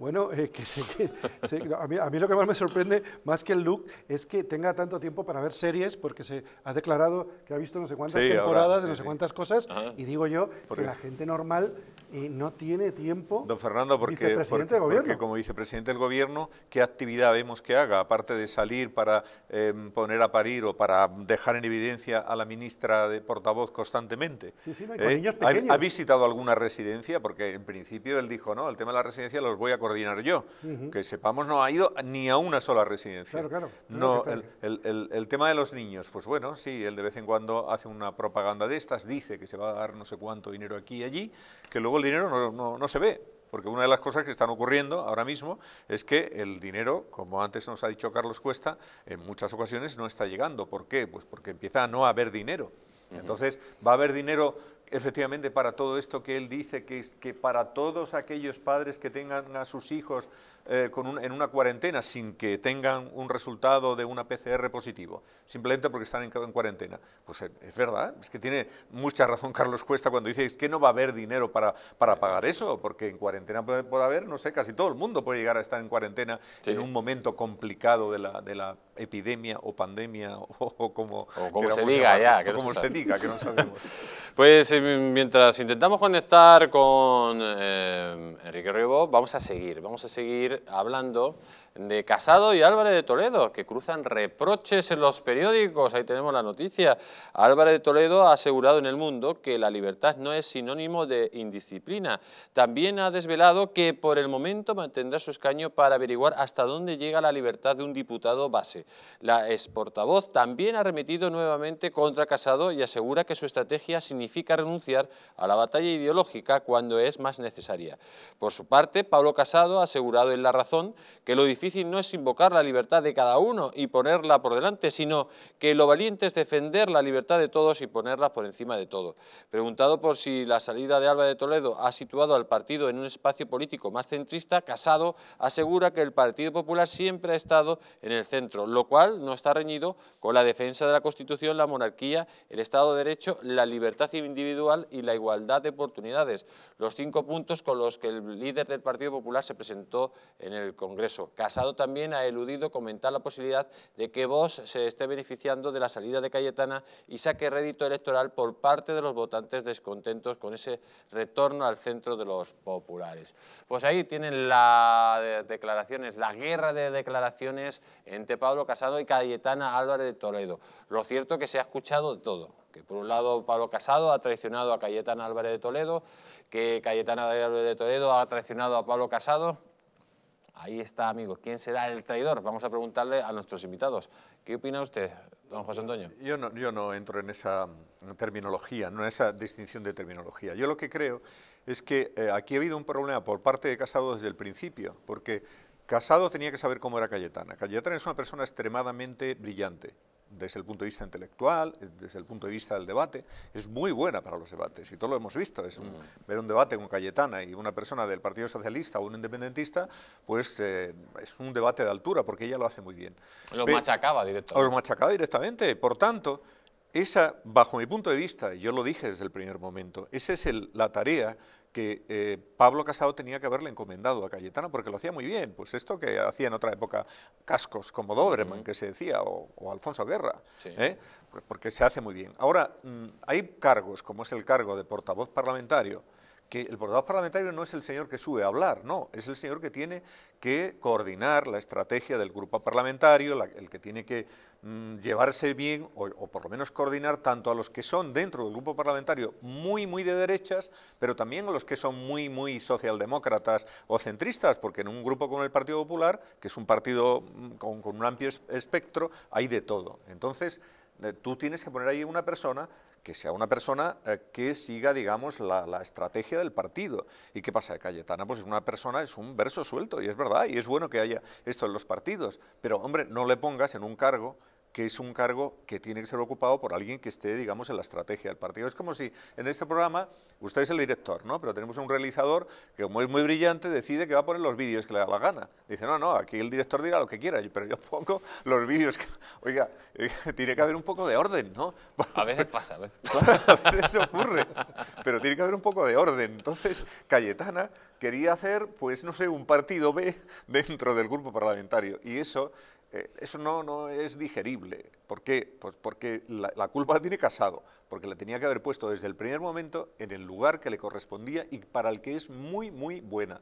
Bueno, eh, que, a, mí, lo que más me sorprende, más que el look, es que tenga tanto tiempo para ver series, porque se ha declarado que ha visto no sé cuántas temporadas, no sé cuántas cosas, y digo yo que la gente normal eh, no tiene tiempo. Don Fernando, porque, vicepresidente porque, del gobierno. como vicepresidente del gobierno, ¿qué actividad vemos que haga? Aparte de salir para em, poner a parir o para dejar en evidencia a la ministra de portavoz constantemente. Sí, sí, con ¿Eh? niños pequeños. ¿Ha, visitado alguna residencia? Porque en principio él dijo, no, el tema de la residencia los voy a dinero yo. Que sepamos, no ha ido ni a una sola residencia. No, el, tema de los niños, pues bueno, sí, él de vez en cuando hace una propaganda de estas, dice que se va a dar no sé cuánto dinero aquí y allí, que luego el dinero no se ve. Porque una de las cosas que están ocurriendo ahora mismo es que el dinero, como antes nos ha dicho Carlos Cuesta, en muchas ocasiones no está llegando. ¿Por qué? Pues porque empieza a no haber dinero. Entonces, va a haber dinero Efectivamente, para todo esto que él dice, que, que para todos aquellos padres que tengan a sus hijos eh, en una cuarentena sin que tengan un resultado de una PCR positivo, simplemente porque están en, cuarentena. Pues eh, es, verdad, es que tiene mucha razón Carlos Cuesta cuando dice que no va a haber dinero para, para pagar eso, porque en cuarentena puede, haber, no sé, casi todo el mundo puede llegar a estar en cuarentena en un momento complicado de la, epidemia o pandemia o, como, se diga ya. Que como se diga, que no sabemos. pues eh, mientras intentamos conectar con Enrique Ribó, vamos a seguir, vamos a seguir hablando de Casado y Álvarez de Toledo, que cruzan reproches en los periódicos, ahí tenemos la noticia. Álvarez de Toledo ha asegurado en El Mundo que la libertad no es sinónimo de indisciplina. También ha desvelado que por el momento mantendrá su escaño para averiguar hasta dónde llega la libertad de un diputado base. La exportavoz también ha remitido nuevamente contra Casado y asegura que su estrategia significa renunciar a la batalla ideológica cuando es más necesaria. Por su parte, Pablo Casado ha asegurado en La Razón que lo difícil no es invocar la libertad de cada uno y ponerla por delante, sino que lo valiente es defender la libertad de todos y ponerla por encima de todo. Preguntado por si la salida de Alba de Toledo ha situado al partido en un espacio político más centrista, Casado asegura que el Partido Popular siempre ha estado en el centro, lo cual no está reñido con la defensa de la Constitución, la monarquía, el Estado de Derecho, la libertad individual y la igualdad de oportunidades, los cinco puntos con los que el líder del Partido Popular se presentó en el Congreso. Casado Casado también ha eludido comentar la posibilidad de que Vox se esté beneficiando de la salida de Cayetana y saque rédito electoral por parte de los votantes descontentos con ese retorno al centro de los populares. Pues ahí tienen las declaraciones, la guerra de declaraciones entre Pablo Casado y Cayetana Álvarez de Toledo. Lo cierto es que se ha escuchado de todo que por un lado Pablo Casado ha traicionado a Cayetana Álvarez de Toledo, que Cayetana Álvarez de Toledo ha traicionado a Pablo Casado, Ahí está, amigo. ¿Quién será el traidor? Vamos a preguntarle a nuestros invitados. ¿Qué opina usted, don José Antonio? Yo no, yo no entro en esa terminología, no en esa distinción de terminología. Yo lo que creo es que eh, aquí ha habido un problema por parte de Casado desde el principio, porque Casado tenía que saber cómo era Cayetana. Cayetana es una persona extremadamente brillante, desde el punto de vista intelectual, desde el punto de vista del debate, es muy buena para los debates, y todo lo hemos visto, es mm. ver un debate con Cayetana y una persona del Partido Socialista o un independentista, pues eh, es un debate de altura, porque ella lo hace muy bien. Lo machacaba directamente. Los machacaba directamente, por tanto, esa, bajo mi punto de vista, yo lo dije desde el primer momento, esa es la tarea que eh, Pablo Casado tenía que haberle encomendado a Cayetano, porque lo hacía muy bien, pues esto que hacía en otra época cascos como Doberman, que se decía, o, Alfonso Guerra, ¿eh? porque se hace muy bien. Ahora, mm, hay cargos, como es el cargo de portavoz parlamentario, que el portavoz parlamentario no es el señor que sube a hablar, no, es el señor que tiene que coordinar la estrategia del grupo parlamentario, el que tiene que Mm, llevarse bien o, por lo menos coordinar tanto a los que son dentro del grupo parlamentario muy, muy de derechas, pero también a los que son muy, muy socialdemócratas o centristas, porque en un grupo con el Partido Popular, que es un partido mm, con, un amplio espectro, hay de todo. Entonces, eh, tú tienes que poner ahí una persona que sea una persona eh, que siga, digamos, la, la, estrategia del partido. ¿Y qué pasa? Cayetana, pues es una persona, es un verso suelto, y es verdad, y es bueno que haya esto en los partidos, pero hombre, no le pongas en un cargo que es un cargo que tiene que ser ocupado por alguien que esté, digamos, en la estrategia del partido. Es como si en este programa usted es el director, ¿no? Pero tenemos un realizador que, como es muy brillante, decide que va a poner los vídeos que le da la gana. Dice, no, no, aquí el director dirá lo que quiera, pero yo pongo los vídeos que... Oiga, eh, tiene que haber un poco de orden, ¿no? A veces pasa, a veces pasa. a veces ocurre, pero tiene que haber un poco de orden. Entonces, Cayetana quería hacer, pues, no sé, un partido B dentro del grupo parlamentario. Y eso eh, eso no, no es digerible. ¿Por qué? Pues porque la, culpa la tiene Casado, porque la tenía que haber puesto desde el primer momento en el lugar que le correspondía y para el que es muy, muy buena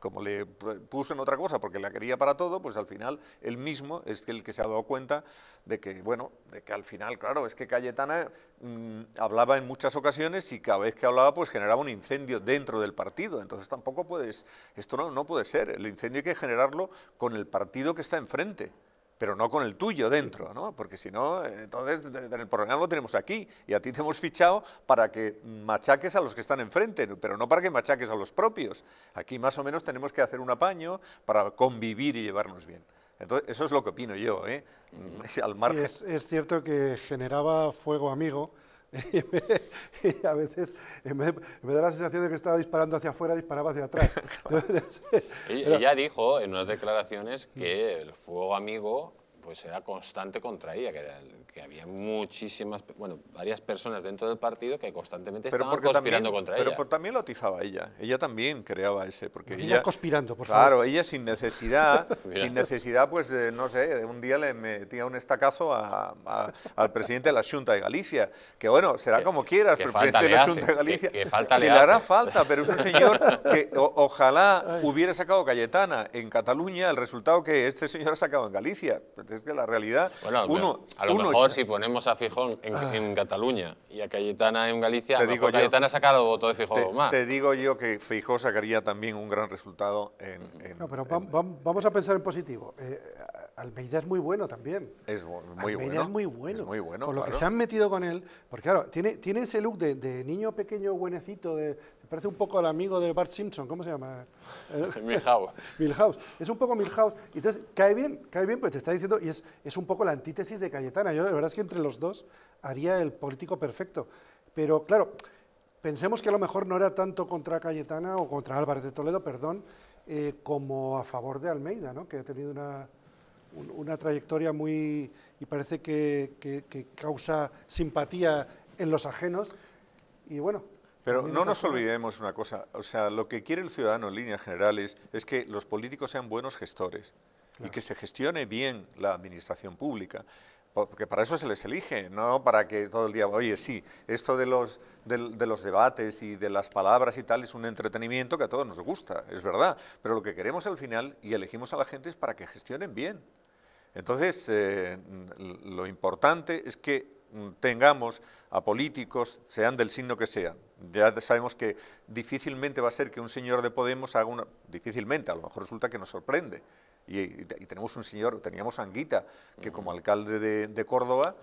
como le puso en otra cosa porque la quería para todo, pues al final él mismo es el que se ha dado cuenta de que, bueno, de que al final, claro, es que Cayetana mm, hablaba en muchas ocasiones y cada vez que hablaba pues generaba un incendio dentro del partido, entonces tampoco puedes, esto no, no puede ser, el incendio hay que generarlo con el partido que está enfrente pero no con el tuyo dentro, Porque si no, entonces el problema lo tenemos aquí y a ti te hemos fichado para que machaques a los que están enfrente, pero no para que machaques a los propios. Aquí más o menos tenemos que hacer un apaño para convivir y llevarnos bien. eso es lo que opino yo, ¿eh? Al margen. es, cierto que generaba fuego amigo, y a veces me, da la sensación de que estaba disparando hacia afuera, disparaba hacia atrás. ella dijo en unas declaraciones que el fuego amigo pues era constante contra ella, que, había muchísimas, bueno, varias personas dentro del partido que constantemente estaban conspirando contra ella. Pero también lo atizaba ella, ella también creaba ese, porque ella, conspirando, por favor. Claro, ella sin necesidad, sin necesidad, pues, eh, no sé, un día le metía un estacazo a, al presidente de la Junta de Galicia, que bueno, será como quieras, pero presidente de la Junta de Galicia... Que, falta le, le hará falta, pero es un señor que ojalá hubiera sacado Cayetana en Cataluña el resultado que este señor ha sacado en Galicia es que la realidad... Bueno, uno, a lo mejor si ponemos a Fijón en, ah. en, Cataluña y a Cayetana en Galicia, te digo Cayetana yo, de te, más. Te digo yo que Fijón sacaría también un gran resultado en... no, pero vamos a pensar en positivo. Eh, Almeida es muy bueno también. Es muy bueno. es muy bueno. Es muy bueno. Por lo que se han metido con él. Porque claro, tiene, tiene ese look de, niño pequeño, buenecito, de, parece un poco al amigo de Bart Simpson, ¿cómo se llama? Milhouse. Milhouse. Es un poco Milhouse. Entonces, cae bien, cae bien, pues te está diciendo, y es, es un poco la antítesis de Cayetana. Yo la verdad es que entre los dos haría el político perfecto. Pero claro, pensemos que a lo mejor no era tanto contra Cayetana o contra Álvarez de Toledo, perdón, eh, como a favor de Almeida, ¿no? Que ha tenido una una trayectoria muy... y parece que, causa simpatía en los ajenos. Y bueno, pero no nos olvidemos una cosa, o sea, lo que quiere el ciudadano en líneas generales es que los políticos sean buenos gestores y que se gestione bien la administración pública, porque para eso se les elige, no para que todo el día, oye, sí, esto de los, de los debates y de las palabras y tal es un entretenimiento que a todos nos gusta, es verdad, pero lo que queremos al final y elegimos a la gente es para que gestionen bien. Entonces, eh, lo importante es que tengamos a políticos, sean del signo que sean, ya sabemos que difícilmente va a ser que un señor de Podemos haga una... Difícilmente, a lo mejor resulta que nos sorprende. Y, y, tenemos un señor, teníamos a Anguita, que como alcalde de, Córdoba,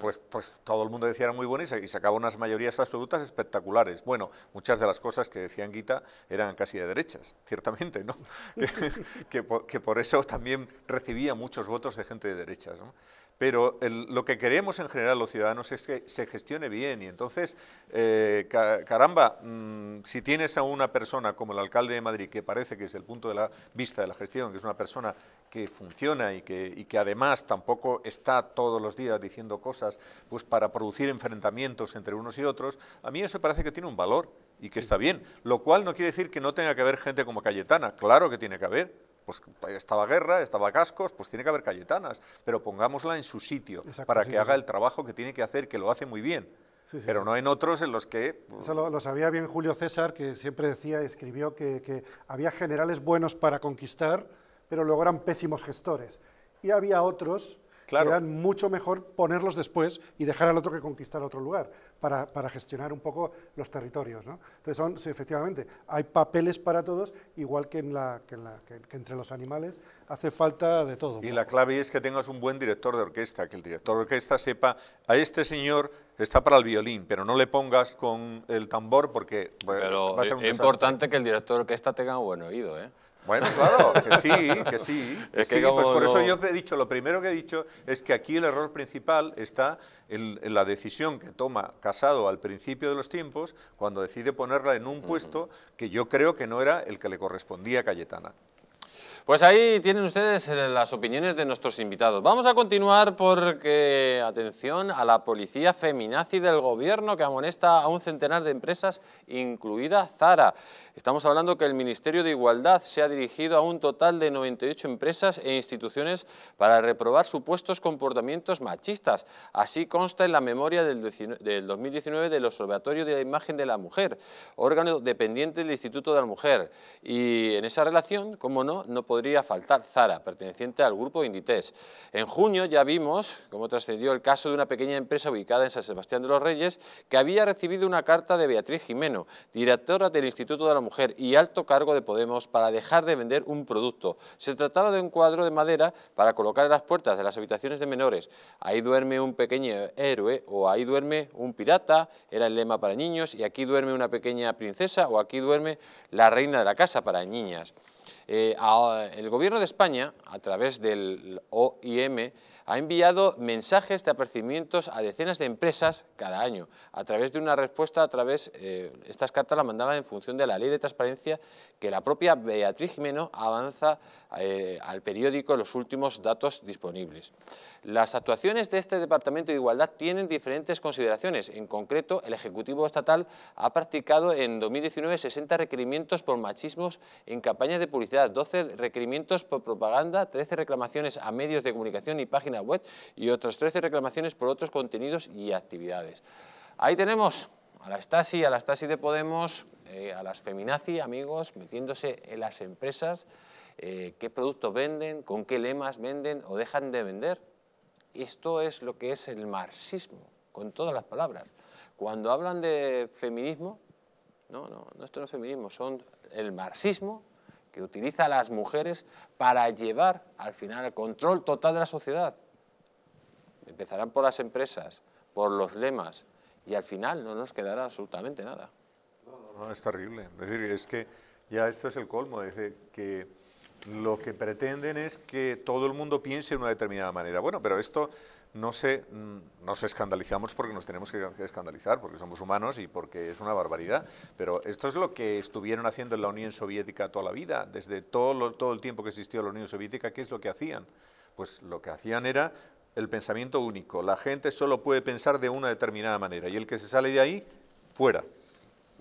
pues, pues todo el mundo decía era muy bueno y, sacaba unas mayorías absolutas espectaculares. Bueno, muchas de las cosas que decía Anguita eran casi de derechas, ciertamente, ¿no? que, por, que, por, eso también recibía muchos votos de gente de derechas, ¿no? pero lo que queremos en general los ciudadanos es que se gestione bien y entonces, eh, caramba, mm, si tienes a una persona como el alcalde de Madrid, que parece que es el punto de la vista de la gestión, que es una persona que funciona y que, y que además tampoco está todos los días diciendo cosas pues para producir enfrentamientos entre unos y otros, a mí eso parece que tiene un valor y que está bien, lo cual no quiere decir que no tenga que haber gente como Cayetana, claro que tiene que haber, pues, pues estaba guerra, estaba cascos, pues tiene que haber Cayetanas, pero pongámosla en su sitio para que haga el trabajo que tiene que hacer, que lo hace muy bien. pero no en otros en los que... Pues Eso lo, sabía bien Julio César, que siempre decía, escribió que, había generales buenos para conquistar, pero luego eran pésimos gestores. Y había otros que eran mucho mejor ponerlos después y dejar al otro que conquistar otro lugar para, gestionar un poco los territorios. ¿no? Entonces, son, efectivamente, hay papeles para todos, igual que, en la, entre los animales hace falta de todo. Y la clave es que tengas un buen director de orquesta, que el director de orquesta sepa, a este señor está para el violín, pero no le pongas con el tambor porque es importante que el director de orquesta tenga un buen oído, ¿eh? Bueno, claro, que sí, que sí. Pues por eso yo he dicho, lo primero que he dicho es que aquí el error principal está en, la decisión que toma Casado al principio de los tiempos, cuando decide ponerla en un puesto que yo creo que no era el que le correspondía a Cayetana. Pues ahí tienen ustedes eh, las opiniones de nuestros invitados. Vamos a continuar porque, atención, a la policía feminazi del gobierno que amonesta a un centenar de empresas, incluida Zara. Estamos hablando que el Ministerio de Igualdad se ha dirigido a un total de 98 empresas e instituciones para reprobar supuestos comportamientos machistas. Así consta en la memoria del, 2019 del Observatorio de la Imagen de la Mujer, órgano dependiente del Instituto de la Mujer. Y en esa relación, como no, no podría faltar Zara, perteneciente al grupo Inditex. En junio ya vimos cómo trascendió el caso de una pequeña empresa ubicada en San Sebastián de los Reyes que había recibido una carta de Beatriz Jimeno, directora del Instituto de la Mujer y alto cargo de Podemos para dejar de vender un producto. Se trataba de un cuadro de madera para colocar en las puertas de las habitaciones de menores. Ahí duerme un pequeño héroe o ahí duerme un pirata, era el lema para niños, y aquí duerme una pequeña princesa o aquí duerme la reina de la casa para niñas. Eh, el gobierno de España, a través del OIM, ha enviado mensajes de apercibimientos a decenas de empresas cada año, a través de una respuesta, a través, eh, estas cartas las mandaban en función de la ley de transparencia que la propia Beatriz Jimeno avanza eh, al periódico los últimos datos disponibles. Las actuaciones de este Departamento de Igualdad tienen diferentes consideraciones, en concreto el Ejecutivo Estatal ha practicado en 2019 60 requerimientos por machismos en campañas de publicidad 12 requerimientos por propaganda, 13 reclamaciones a medios de comunicación y página web y otras 13 reclamaciones por otros contenidos y actividades. Ahí tenemos a la Stasi, a la Stasi de Podemos, eh, a las feminazi, amigos, metiéndose en las empresas, eh, qué productos venden, con qué lemas venden o dejan de vender. Esto es lo que es el marxismo, con todas las palabras. Cuando hablan de feminismo, no, no esto no es feminismo, son el marxismo que utiliza a las mujeres para llevar al final al control total de la sociedad. Empezarán por las empresas, por los lemas, y al final no nos quedará absolutamente nada. No, no, es terrible. Es decir, es que ya esto es el colmo, es que lo que pretenden es que todo el mundo piense de una determinada manera. Bueno, pero esto no se, mm, nos escandalizamos porque nos tenemos que escandalizar, porque somos humanos y porque es una barbaridad, pero esto es lo que estuvieron haciendo en la Unión Soviética toda la vida, desde todo, todo el tiempo que existió la Unión Soviética, ¿qué es lo que hacían? Pues lo que hacían era el pensamiento único, la gente solo puede pensar de una determinada manera y el que se sale de ahí, fuera.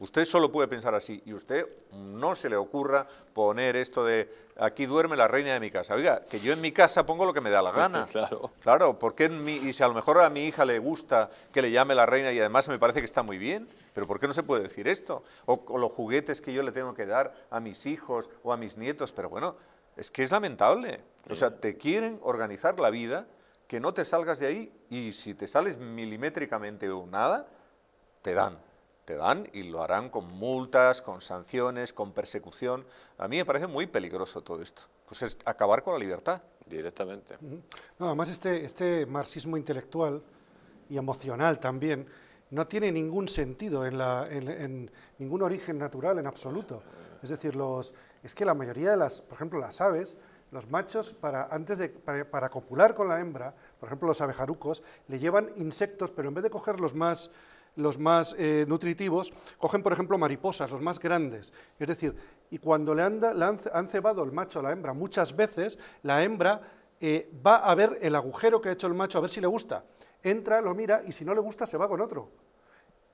Usted solo puede pensar así y usted no se le ocurra poner esto de aquí duerme la reina de mi casa. Oiga, que yo en mi casa pongo lo que me da la gana. claro. Claro, porque en y si a lo mejor a mi hija le gusta que le llame la reina y además me parece que está muy bien, pero ¿por qué no se puede decir esto? O, o los juguetes que yo le tengo que dar a mis hijos o a mis nietos, pero bueno, es que es lamentable. O sea, te quieren organizar la vida, que no te salgas de ahí y si te sales milimétricamente o nada, te dan te dan y lo harán con multas, con sanciones, con persecución. A mí me parece muy peligroso todo esto. Pues es acabar con la libertad. Directamente. no, además, este, este marxismo intelectual y emocional también no tiene ningún sentido, en, la, en, en ningún origen natural en absoluto. Es decir, los, es que la mayoría de las, por ejemplo, las aves, los machos, para, antes de, para, para copular con la hembra, por ejemplo, los abejarucos, le llevan insectos, pero en vez de coger los más los más eh, nutritivos, cogen, por ejemplo, mariposas, los más grandes. Es decir, y cuando le, han, cebado el macho a la hembra, muchas veces la hembra eh, va a ver el agujero que ha hecho el macho, a ver si le gusta. Entra, lo mira, y si no le gusta, se va con otro.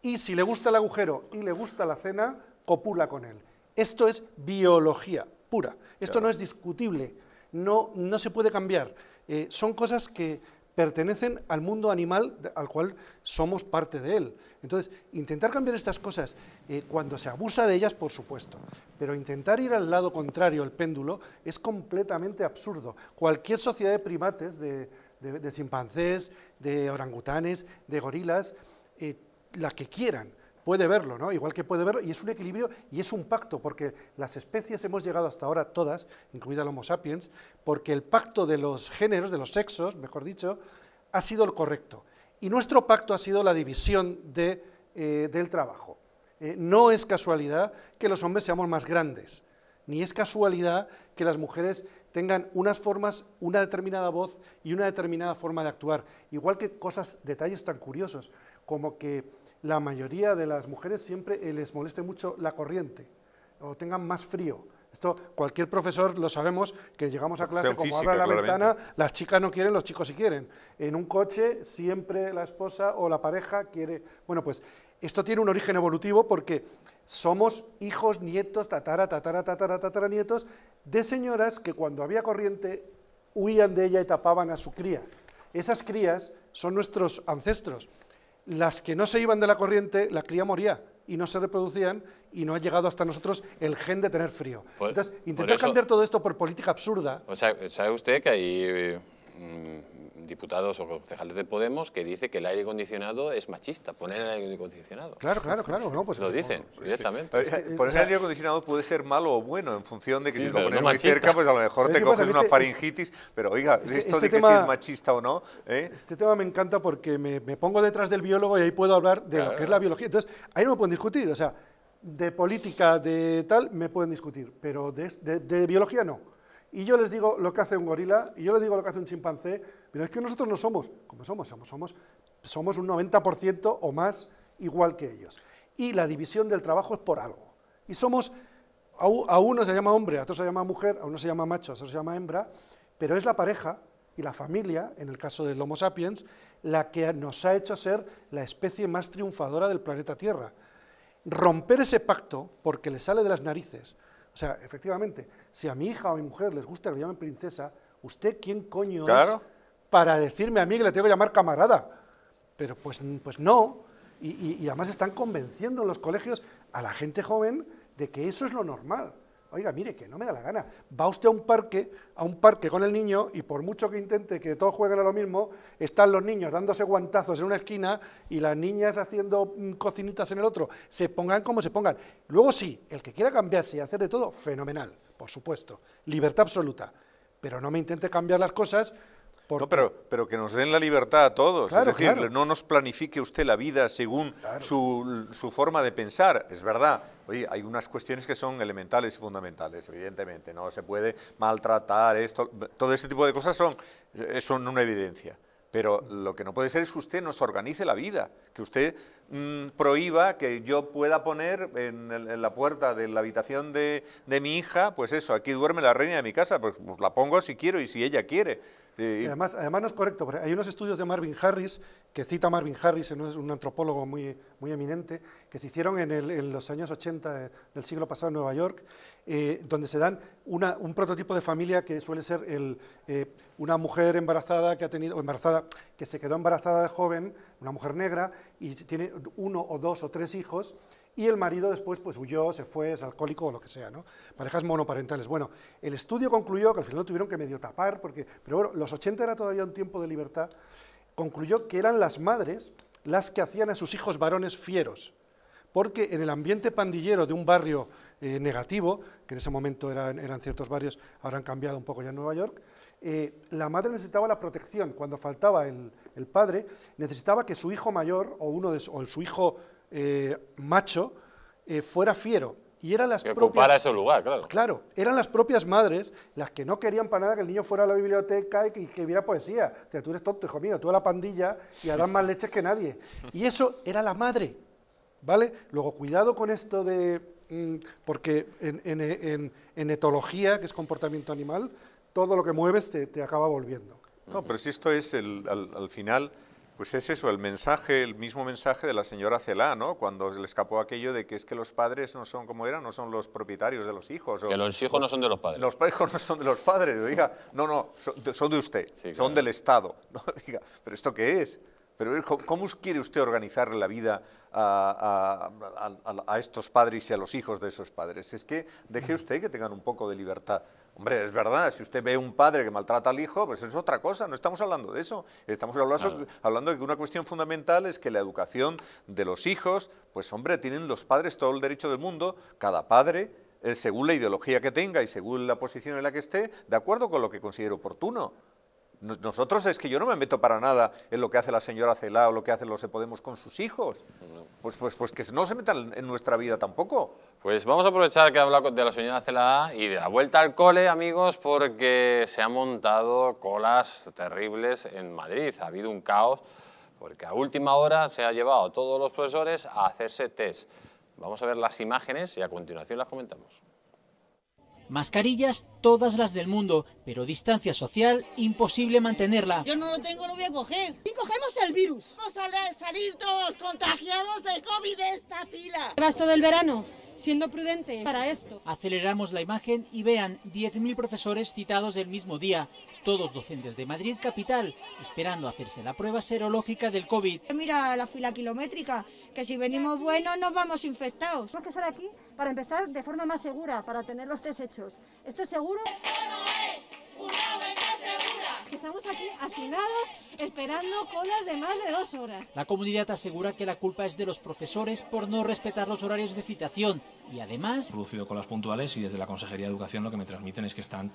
Y si le gusta el agujero y le gusta la cena, copula con él. Esto es biología pura. Esto no es discutible, no, no se puede cambiar. Eh, son cosas que pertenecen al mundo animal al cual somos parte de él. Entonces, intentar cambiar estas cosas eh, cuando se abusa de ellas, por supuesto, pero intentar ir al lado contrario, el péndulo, es completamente absurdo. Cualquier sociedad de primates, de, de, de chimpancés, de orangutanes, de gorilas, eh, la que quieran, puede verlo, ¿no? Igual que puede verlo, y es un equilibrio y es un pacto, porque las especies hemos llegado hasta ahora todas, incluida el Homo sapiens, porque el pacto de los géneros, de los sexos, mejor dicho, ha sido el correcto. Y nuestro pacto ha sido la división de, eh, del trabajo. Eh, no es casualidad que los hombres seamos más grandes, ni es casualidad que las mujeres tengan unas formas, una determinada voz y una determinada forma de actuar. Igual que cosas, detalles tan curiosos como que la mayoría de las mujeres siempre eh, les moleste mucho la corriente o tengan más frío. Esto cualquier profesor lo sabemos, que llegamos a clase, como abre la ventana, las chicas no quieren, los chicos sí quieren. En un coche siempre la esposa o la pareja quiere... Bueno, pues esto tiene un origen evolutivo porque somos hijos, nietos, tatara, tatara, tatara, tatara, nietos de señoras que cuando había corriente huían de ella y tapaban a su cría. Esas crías son nuestros ancestros las que no se iban de la corriente, la cría moría y no se reproducían y no ha llegado hasta nosotros el gen de tener frío. Pues, Entonces, intentar cambiar todo esto por política absurda... O sea, sabe usted que hay diputados o concejales de Podemos que dice que el aire acondicionado es machista, poner el aire acondicionado. Claro, claro, claro. No, pues lo dicen directamente. Poner el aire acondicionado puede ser malo o bueno en función de que si lo pones cerca, pues a lo mejor te coges este- una este- faringitis. pero oiga, este- esto de que si es machista o no... ¿eh? Este tema me encanta porque me, me, pongo detrás del biólogo y ahí puedo hablar de lo que es la biología. Entonces, ahí no me pueden discutir. O sea, de política, de tal, me pueden discutir, pero de, de biología no. Y yo les digo lo que hace un gorila, y yo les digo lo que hace un chimpancé, pero es que nosotros no somos, como somos? Somos, somos, un 90% o más igual que ellos. Y la división del trabajo es por algo. Y somos, a uno se llama hombre, a otro se llama mujer, a uno se llama macho, a otro se llama hembra, pero es la pareja y la familia, en el caso del Homo sapiens, la que nos ha hecho ser la especie más triunfadora del planeta Tierra. Romper ese pacto, porque le sale de las narices, o sea, efectivamente, si a mi hija o a mi mujer les gusta que le llamen princesa, ¿usted quién coño es? para decirme a mí que le tengo que llamar camarada. Pero pues, pues no. Y, además están convenciendo en los colegios a la gente joven de que eso es lo normal. Oiga, mire, que no me da la gana. Va usted a un parque, a un parque con el niño, y por mucho que intente que todos jueguen a lo mismo, están los niños dándose guantazos en una esquina y las niñas haciendo mm, cocinitas en el otro. Se pongan como se pongan. Luego sí, el que quiera cambiarse y hacer de todo, fenomenal, por supuesto. Libertad absoluta. Pero no me intente cambiar las cosas no, pero, pero, que nos den la libertad a todos. no nos planifique usted la vida según su, forma de pensar. Es verdad. hay unas cuestiones que son elementales y fundamentales, evidentemente. No se puede maltratar esto. Todo ese tipo de cosas eh, son, una evidencia. Pero lo que no puede ser es que usted nos organice la vida, que usted mm, prohíba que yo pueda poner en, la puerta de la habitación de, mi hija, pues eso, aquí duerme la reina de mi casa, pues, pues la pongo si quiero y si ella quiere este, además, no es correcto, hay unos estudios de Marvin Harris, que cita Marvin Harris, es un antropólogo muy, muy eminente, que se hicieron en, los años 80 del siglo pasado en Nueva York, eh, donde se dan un prototipo de familia que suele ser eh, una mujer embarazada que ha tenido, embarazada, que se quedó embarazada de joven, una mujer negra, y tiene uno o dos o tres hijos, y el marido después pues huyó, se fue, es alcohólico o lo que sea, ¿no? Parejas monoparentales. Bueno, el estudio concluyó, que al final lo tuvieron que medio tapar, porque, pero bueno, los 80 era todavía un tiempo de libertad, concluyó que eran las madres las que hacían a sus hijos varones fieros, porque en el ambiente pandillero de un barrio eh, negativo, que en ese momento eran, eran, ciertos barrios, ahora han cambiado un poco ya en Nueva York, eh, la madre necesitaba la protección, cuando faltaba el, el, padre, necesitaba que su hijo mayor o, uno de, o su hijo eh, macho eh, fuera fiero. Y eran las que propias, ese lugar, claro. eran las propias madres las que no querían para nada que el niño fuera a la biblioteca y que, escribiera poesía. O sea, tú eres tonto, hijo mío, tú a la pandilla y harás más leches que nadie. Y eso era la madre, ¿vale? Luego, cuidado con esto de... Mm, porque en, etología, que es comportamiento animal, todo lo que mueves te, acaba volviendo. No, pero si esto es el, al final pues es eso, el mensaje, el mismo mensaje de la señora Celá, ¿no? Cuando le escapó aquello de que es que los padres no son como eran, no son los propietarios de los hijos. que los hijos no son de los padres. Los padres no son de los padres, diga, no, no, son de, usted, son del Estado. diga, ¿pero esto qué es? Pero ¿cómo quiere usted organizar la vida a, estos padres y a los hijos de esos padres? Es que deje usted que tengan un poco de libertad. Hombre, es verdad, si usted ve un padre que maltrata al hijo, pues es otra cosa, no estamos hablando de eso. Estamos hablando, de que una cuestión fundamental es que la educación de los hijos, pues hombre, tienen los padres todo el derecho del mundo, cada padre, eh, según la ideología que tenga y según la posición en la que esté, de acuerdo con lo que considere oportuno. Nosotros es que yo no me meto para nada en lo que hace la señora Celá o lo que hacen los de Podemos con sus hijos. Pues, pues, pues que no se metan en nuestra vida tampoco. Pues vamos a aprovechar que ha hablado de la señora Celá y de la vuelta al cole, amigos, porque se han montado colas terribles en Madrid. Ha habido un caos porque a última hora se ha llevado a todos los profesores a hacerse test. Vamos a ver las imágenes y a continuación las comentamos. Mascarillas todas las del mundo, pero distancia social imposible mantenerla. Yo no lo tengo, lo voy a coger. Y cogemos el virus. Vamos a salir todos contagiados de COVID de esta fila. Vas todo el verano siendo prudente para esto. Aceleramos la imagen y vean 10.000 profesores citados el mismo día, todos docentes de Madrid capital, esperando hacerse la prueba serológica del COVID. Mira la fila kilométrica, que si venimos buenos nos vamos infectados. ¿Por que sale aquí? para empezar de forma más segura, para tener los test hechos. ¿Esto es seguro? Esto no es una vuelta segura. Estamos aquí hacinados esperando colas de más de dos horas. La comunidad asegura que la culpa es de los profesores por no respetar los horarios de citación y además... Producido las puntuales y desde la Consejería de Educación lo que me transmiten es que están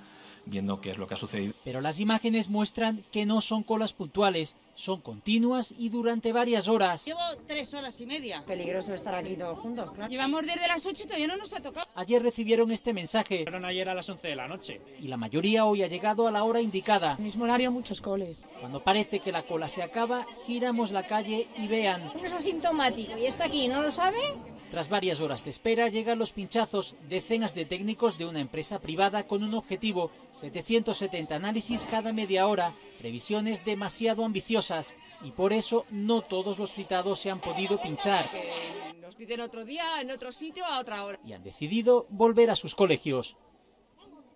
viendo qué es lo que ha sucedido. Pero las imágenes muestran que no son colas puntuales, son continuas y durante varias horas. Llevo tres horas y media. Peligroso estar aquí todos juntos, claro. Llevamos desde las ocho y todavía no nos ha tocado. Ayer recibieron este mensaje. Fueron ayer a las 11 de la noche. Y la mayoría hoy ha llegado a la hora indicada. El mismo horario muchos coles. Cuando parece que la cola se acaba, giramos la calle y vean. No es asintomático y está aquí, ¿no lo sabe? Tras varias horas de espera, llegan los pinchazos, decenas de técnicos de una empresa privada con un objetivo, 770 análisis cada media hora, previsiones demasiado ambiciosas y por eso no todos los citados se han podido pinchar. Nos dicen otro día, en otro sitio, a otra hora. Y han decidido volver a sus colegios.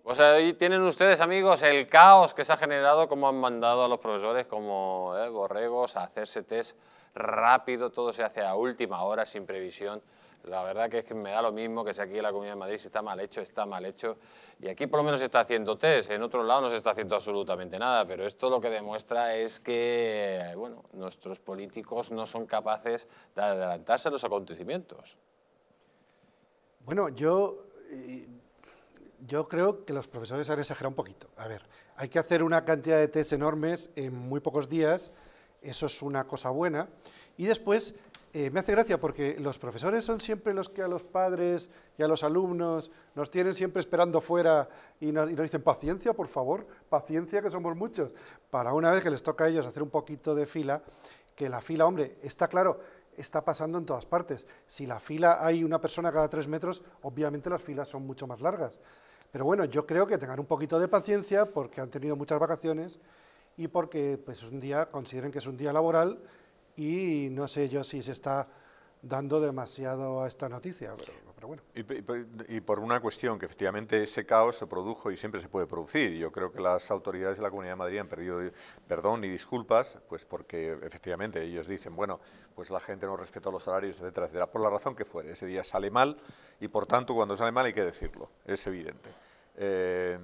Pues ahí tienen ustedes, amigos, el caos que se ha generado, como han mandado a los profesores como eh, Borrego a hacerse test rápido, todo se hace a última hora, sin previsión. La verdad que, me da lo mismo que si aquí en la Comunidad de Madrid si está mal hecho, está mal hecho. Y aquí por lo menos se está haciendo test, en otro lado no se está haciendo absolutamente nada, pero esto lo que demuestra es que bueno, nuestros políticos no son capaces de adelantarse a los acontecimientos. Bueno, yo, eh, yo creo que los profesores han exagerado un poquito. A ver, hay que hacer una cantidad de test enormes en muy pocos días eso es una cosa buena. Y después, eh, me hace gracia porque los profesores son siempre los que a los padres y a los alumnos nos tienen siempre esperando fuera y nos, y nos, dicen paciencia, por favor, paciencia que somos muchos. Para una vez que les toca a ellos hacer un poquito de fila, que la fila, hombre, está claro, está pasando en todas partes. Si la fila hay una persona cada tres metros, obviamente las filas son mucho más largas. Pero bueno, yo creo que tengan un poquito de paciencia porque han tenido muchas vacaciones y porque pues, es un día, consideren que es un día laboral y no sé yo si se está dando demasiado a esta noticia, pero, bueno. Y, por una cuestión, que efectivamente ese caos se produjo y siempre se puede producir. Yo creo que las autoridades de la Comunidad de Madrid han perdido perdón y disculpas, pues porque efectivamente ellos dicen, bueno, pues la gente no respeta los horarios, etcétera, etcétera, por la razón que fuere. Ese día sale mal y por tanto cuando sale mal hay que decirlo, es evidente. Eh,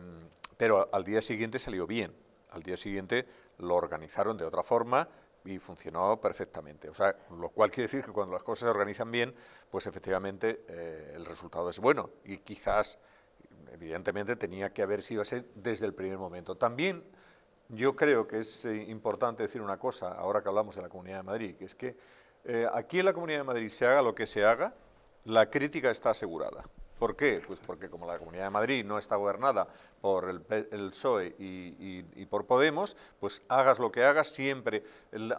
pero al día siguiente salió bien al día siguiente lo organizaron de otra forma y funcionó perfectamente. O sea, lo cual quiere decir que cuando las cosas se organizan bien, pues efectivamente eh, el resultado es bueno y quizás, evidentemente, tenía que haber sido así desde el primer momento. También yo creo que es eh, importante decir una cosa, ahora que hablamos de la Comunidad de Madrid, que es que eh, aquí en la Comunidad de Madrid se haga lo que se haga, la crítica está asegurada. ¿Por qué? Pues porque como la Comunidad de Madrid no está gobernada por el, PSOE y, por Podemos, pues hagas lo que hagas siempre,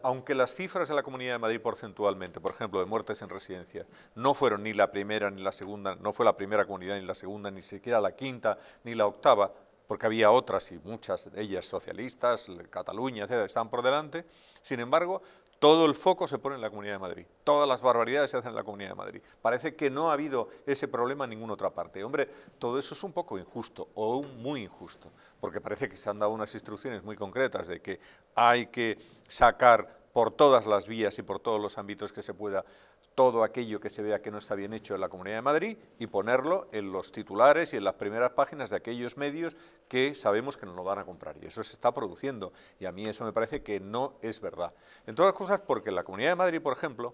aunque las cifras de la Comunidad de Madrid porcentualmente, por ejemplo, de muertes en residencia, no fueron ni la primera ni la segunda, no fue la primera comunidad ni la segunda, ni siquiera la quinta ni la octava, porque había otras y muchas de ellas socialistas, Cataluña, etcétera, están por delante. Sin embargo, todo el foco se pone en la Comunidad de Madrid. Todas las barbaridades se hacen en la Comunidad de Madrid. Parece que no ha habido ese problema en ninguna otra parte. Hombre, todo eso es un poco injusto, o muy injusto, porque parece que se han dado unas instrucciones muy concretas de que hay que sacar por todas las vías y por todos los ámbitos que se pueda todo aquello que se vea que no está bien hecho en la Comunidad de Madrid y ponerlo en los titulares y en las primeras páginas de aquellos medios que sabemos que nos lo van a comprar. Y eso se está produciendo y a mí eso me parece que no es verdad. En todas cosas porque en la Comunidad de Madrid, por ejemplo,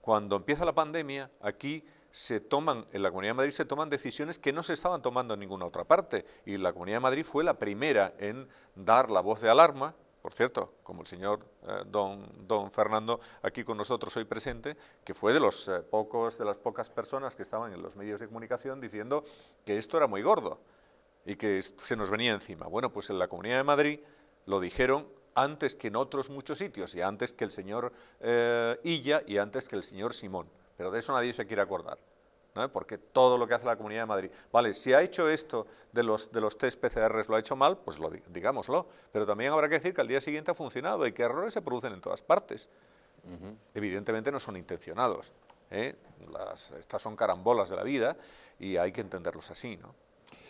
cuando empieza la pandemia, aquí se toman, en la Comunidad de Madrid se toman decisiones que no se estaban tomando en ninguna otra parte y la Comunidad de Madrid fue la primera en dar la voz de alarma por cierto, como el señor eh, don, don, Fernando aquí con nosotros hoy presente, que fue de, los, eh, pocos, de las pocas personas que estaban en los medios de comunicación diciendo que esto era muy gordo y que se nos venía encima. Bueno, pues en la Comunidad de Madrid lo dijeron antes que en otros muchos sitios y antes que el señor eh, Illa y antes que el señor Simón. Pero de eso nadie se quiere acordar porque todo lo que hace la Comunidad de Madrid. Vale, si ha hecho esto de los, de los test PCRs, lo ha hecho mal, pues lo, digámoslo, pero también habrá que decir que al día siguiente ha funcionado y que errores se producen en todas partes. Evidentemente no son intencionados, ¿eh? Las, estas son carambolas de la vida y hay que entenderlos así, ¿no?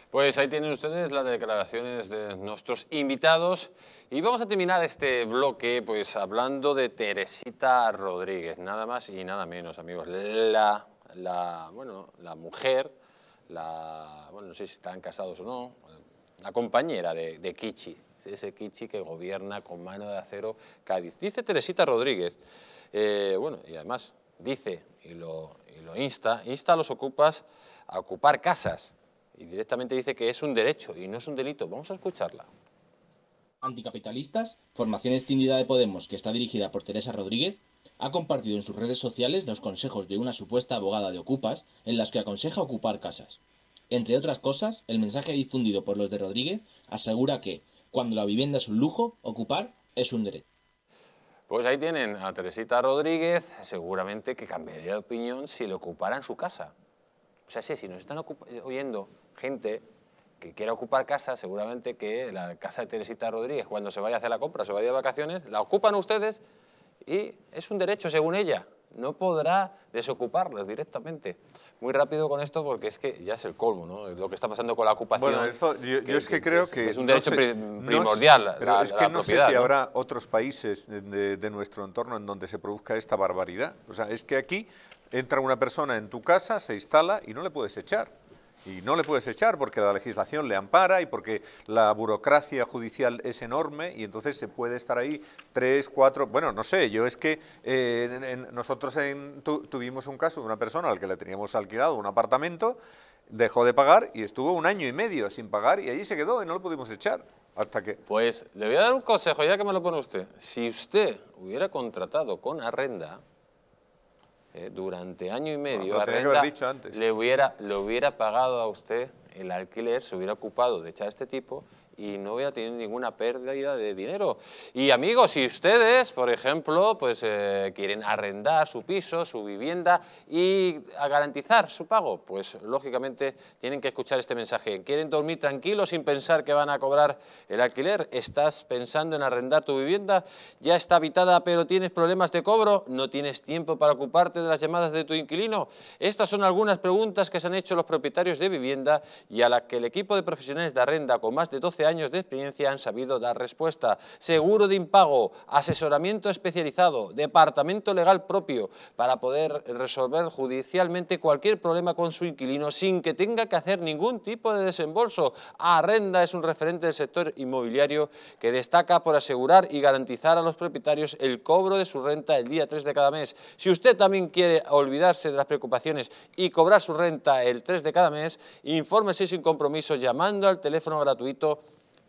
Pues ahí tienen ustedes las declaraciones de nuestros invitados y vamos a terminar este bloque pues hablando de Teresita Rodríguez, nada más y nada menos amigos, la la, bueno, la mujer, la, bueno, no sé si están casados o no, la compañera de, Kichi, ese Kichi que gobierna con mano de acero Cádiz. Dice Teresita Rodríguez, eh, bueno, y además dice y lo, y lo insta, insta a los ocupas a ocupar casas y directamente dice que es un derecho y no es un delito. Vamos a escucharla anticapitalistas, formación extendida de Podemos que está dirigida por Teresa Rodríguez, ha compartido en sus redes sociales los consejos de una supuesta abogada de Ocupas en las que aconseja ocupar casas. Entre otras cosas, el mensaje difundido por los de Rodríguez asegura que, cuando la vivienda es un lujo, ocupar es un derecho. Pues ahí tienen a Teresita Rodríguez, seguramente que cambiaría de opinión si le ocuparan su casa. O sea, si nos están eh, oyendo gente que quiera ocupar casa, seguramente que la casa de Teresita Rodríguez, cuando se vaya a hacer la compra, se vaya de vacaciones, la ocupan ustedes y es un derecho según ella, no podrá desocuparlos directamente. Muy rápido con esto porque es que ya es el colmo, ¿no? Lo que está pasando con la ocupación. Bueno, yo, es que, creo que, Es un derecho primordial no Es que no sé si habrá otros países de, de nuestro entorno en donde se produzca esta barbaridad. O sea, es que aquí entra una persona en tu casa, se instala y no le puedes echar. Y no le puedes echar porque la legislación le ampara y porque la burocracia judicial es enorme y entonces se puede estar ahí tres, cuatro... Bueno, no sé, yo es que eh, nosotros tuvimos un caso de una persona al que le teníamos alquilado un apartamento, dejó de pagar y estuvo un año y medio sin pagar y allí se quedó y no lo pudimos echar. Hasta que... Pues le voy a dar un consejo ya que me lo pone usted. Si usted hubiera contratado con arrenda, eh, durante año y ah, medio Le, hubiera, le hubiera pagado a usted el alquiler, se hubiera ocupado de echar a este tipo y no voy a tener ninguna pérdida de dinero. Y amigos, si ustedes, por ejemplo, pues eh, quieren arrendar su piso, su vivienda y a garantizar su pago, pues lógicamente tienen que escuchar este mensaje. ¿Quieren dormir tranquilos sin pensar que van a cobrar el alquiler? ¿Estás pensando en arrendar tu vivienda? ¿Ya está habitada pero tienes problemas de cobro? ¿No tienes tiempo para ocuparte de las llamadas de tu inquilino? Estas son algunas preguntas que se han hecho los propietarios de vivienda y a las que el equipo de profesionales de arrenda con más de 12 años años de experiencia han sabido dar respuesta. Seguro de impago, asesoramiento especializado, departamento legal propio para poder resolver judicialmente cualquier problema con su inquilino sin que tenga que hacer ningún tipo de desembolso. Arrenda es un referente del sector inmobiliario que destaca por asegurar y garantizar a los propietarios el cobro de su renta el día 3 de cada mes. Si usted también quiere olvidarse de las preocupaciones y cobrar su renta el 3 de cada mes, infórmese sin compromiso llamando al teléfono gratuito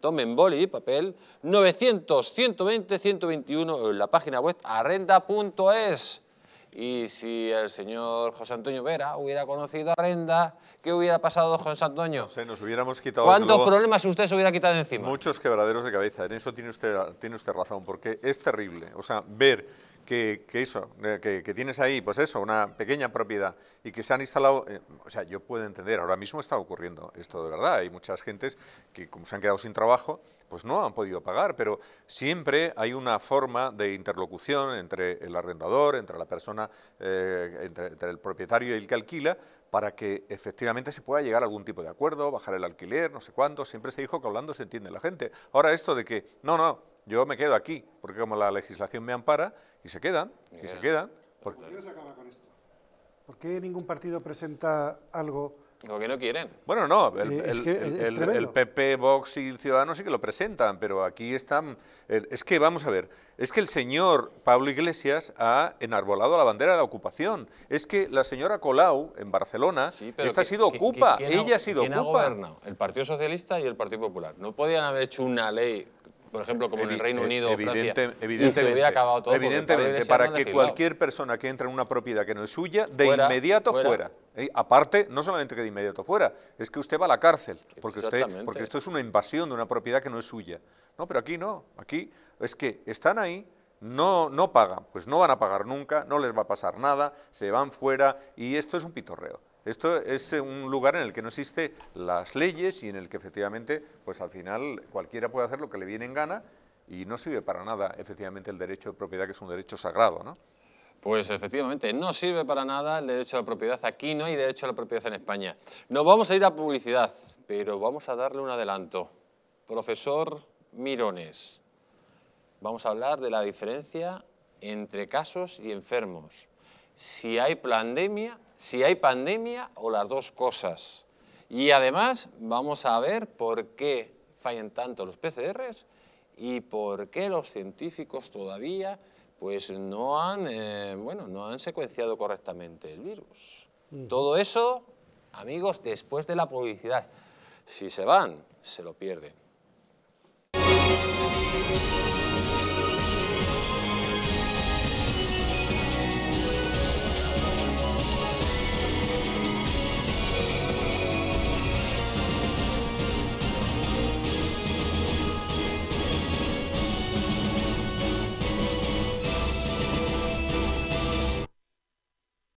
tomen boli papel, 900, 120, 121 en la página web arrenda.es. Y si el señor José Antonio Vera hubiera conocido a ¿qué hubiera pasado, José Antonio? Se nos hubiéramos quitado... ¿Cuántos problemas usted se hubiera quitado encima? Muchos quebraderos de cabeza, en eso tiene usted, tiene usted razón, porque es terrible. O sea, ver que, eso, que, tienes ahí, pues eso, una pequeña propiedad y que se han instalado, eh, o sea, yo puedo entender, ahora mismo está ocurriendo esto de verdad, hay muchas gentes que como se han quedado sin trabajo, pues no han podido pagar, pero siempre hay una forma de interlocución entre el arrendador, entre la persona, eh, entre, entre el propietario y el que alquila, para que efectivamente se pueda llegar a algún tipo de acuerdo, bajar el alquiler, no sé cuánto, siempre se dijo que hablando se entiende la gente. Ahora esto de que, no, no, yo me quedo aquí, porque como la legislación me ampara, y se quedan, y se quedan. ¿Por qué no se acaba con esto? ¿Por qué ningún partido presenta algo que no quieren. Bueno, no, el, eh, el, PP, Vox y Ciudadanos sí que lo presentan, pero aquí están... Eh, es que, vamos a ver, es que el señor Pablo Iglesias ha enarbolado la bandera de la ocupación. Es que la señora Colau, en Barcelona, esta ha sido ocupa, ella ha sido ocupa. el Partido Socialista y el Partido Popular. No podían haber hecho una ley por ejemplo, como en el Reino e- Unido evidentemente, acabado todo evidentemente para que cualquier persona que entre en una propiedad que no es suya, de inmediato fuera. Eh, aparte, no solamente que de inmediato fuera, es que usted va a la cárcel, porque, usted, porque esto es una invasión de una propiedad que no es suya. No, pero aquí no, aquí es que están ahí, no, no pagan, pues no van a pagar nunca, no les va a pasar nada, se van fuera y esto es un pitorreo. Esto es eh, un lugar en el que no existen las leyes y en el que efectivamente, pues al final cualquiera puede hacer lo que le viene en gana y no sirve para nada efectivamente el derecho de propiedad, que es un derecho sagrado, ¿no? Pues efectivamente, no sirve para nada el derecho de la propiedad. Aquí no hay derecho a la propiedad en España. Nos vamos a ir a publicidad, pero vamos a darle un adelanto. Profesor Mirones, vamos a hablar de la diferencia entre casos y enfermos. Si hay pandemia si hay pandemia o las dos cosas. Y además vamos a ver por qué fallan tanto los PCRs y por qué los científicos todavía pues, no, han, eh, bueno, no han secuenciado correctamente el virus. Todo eso, amigos, después de la publicidad. Si se van, se lo pierden.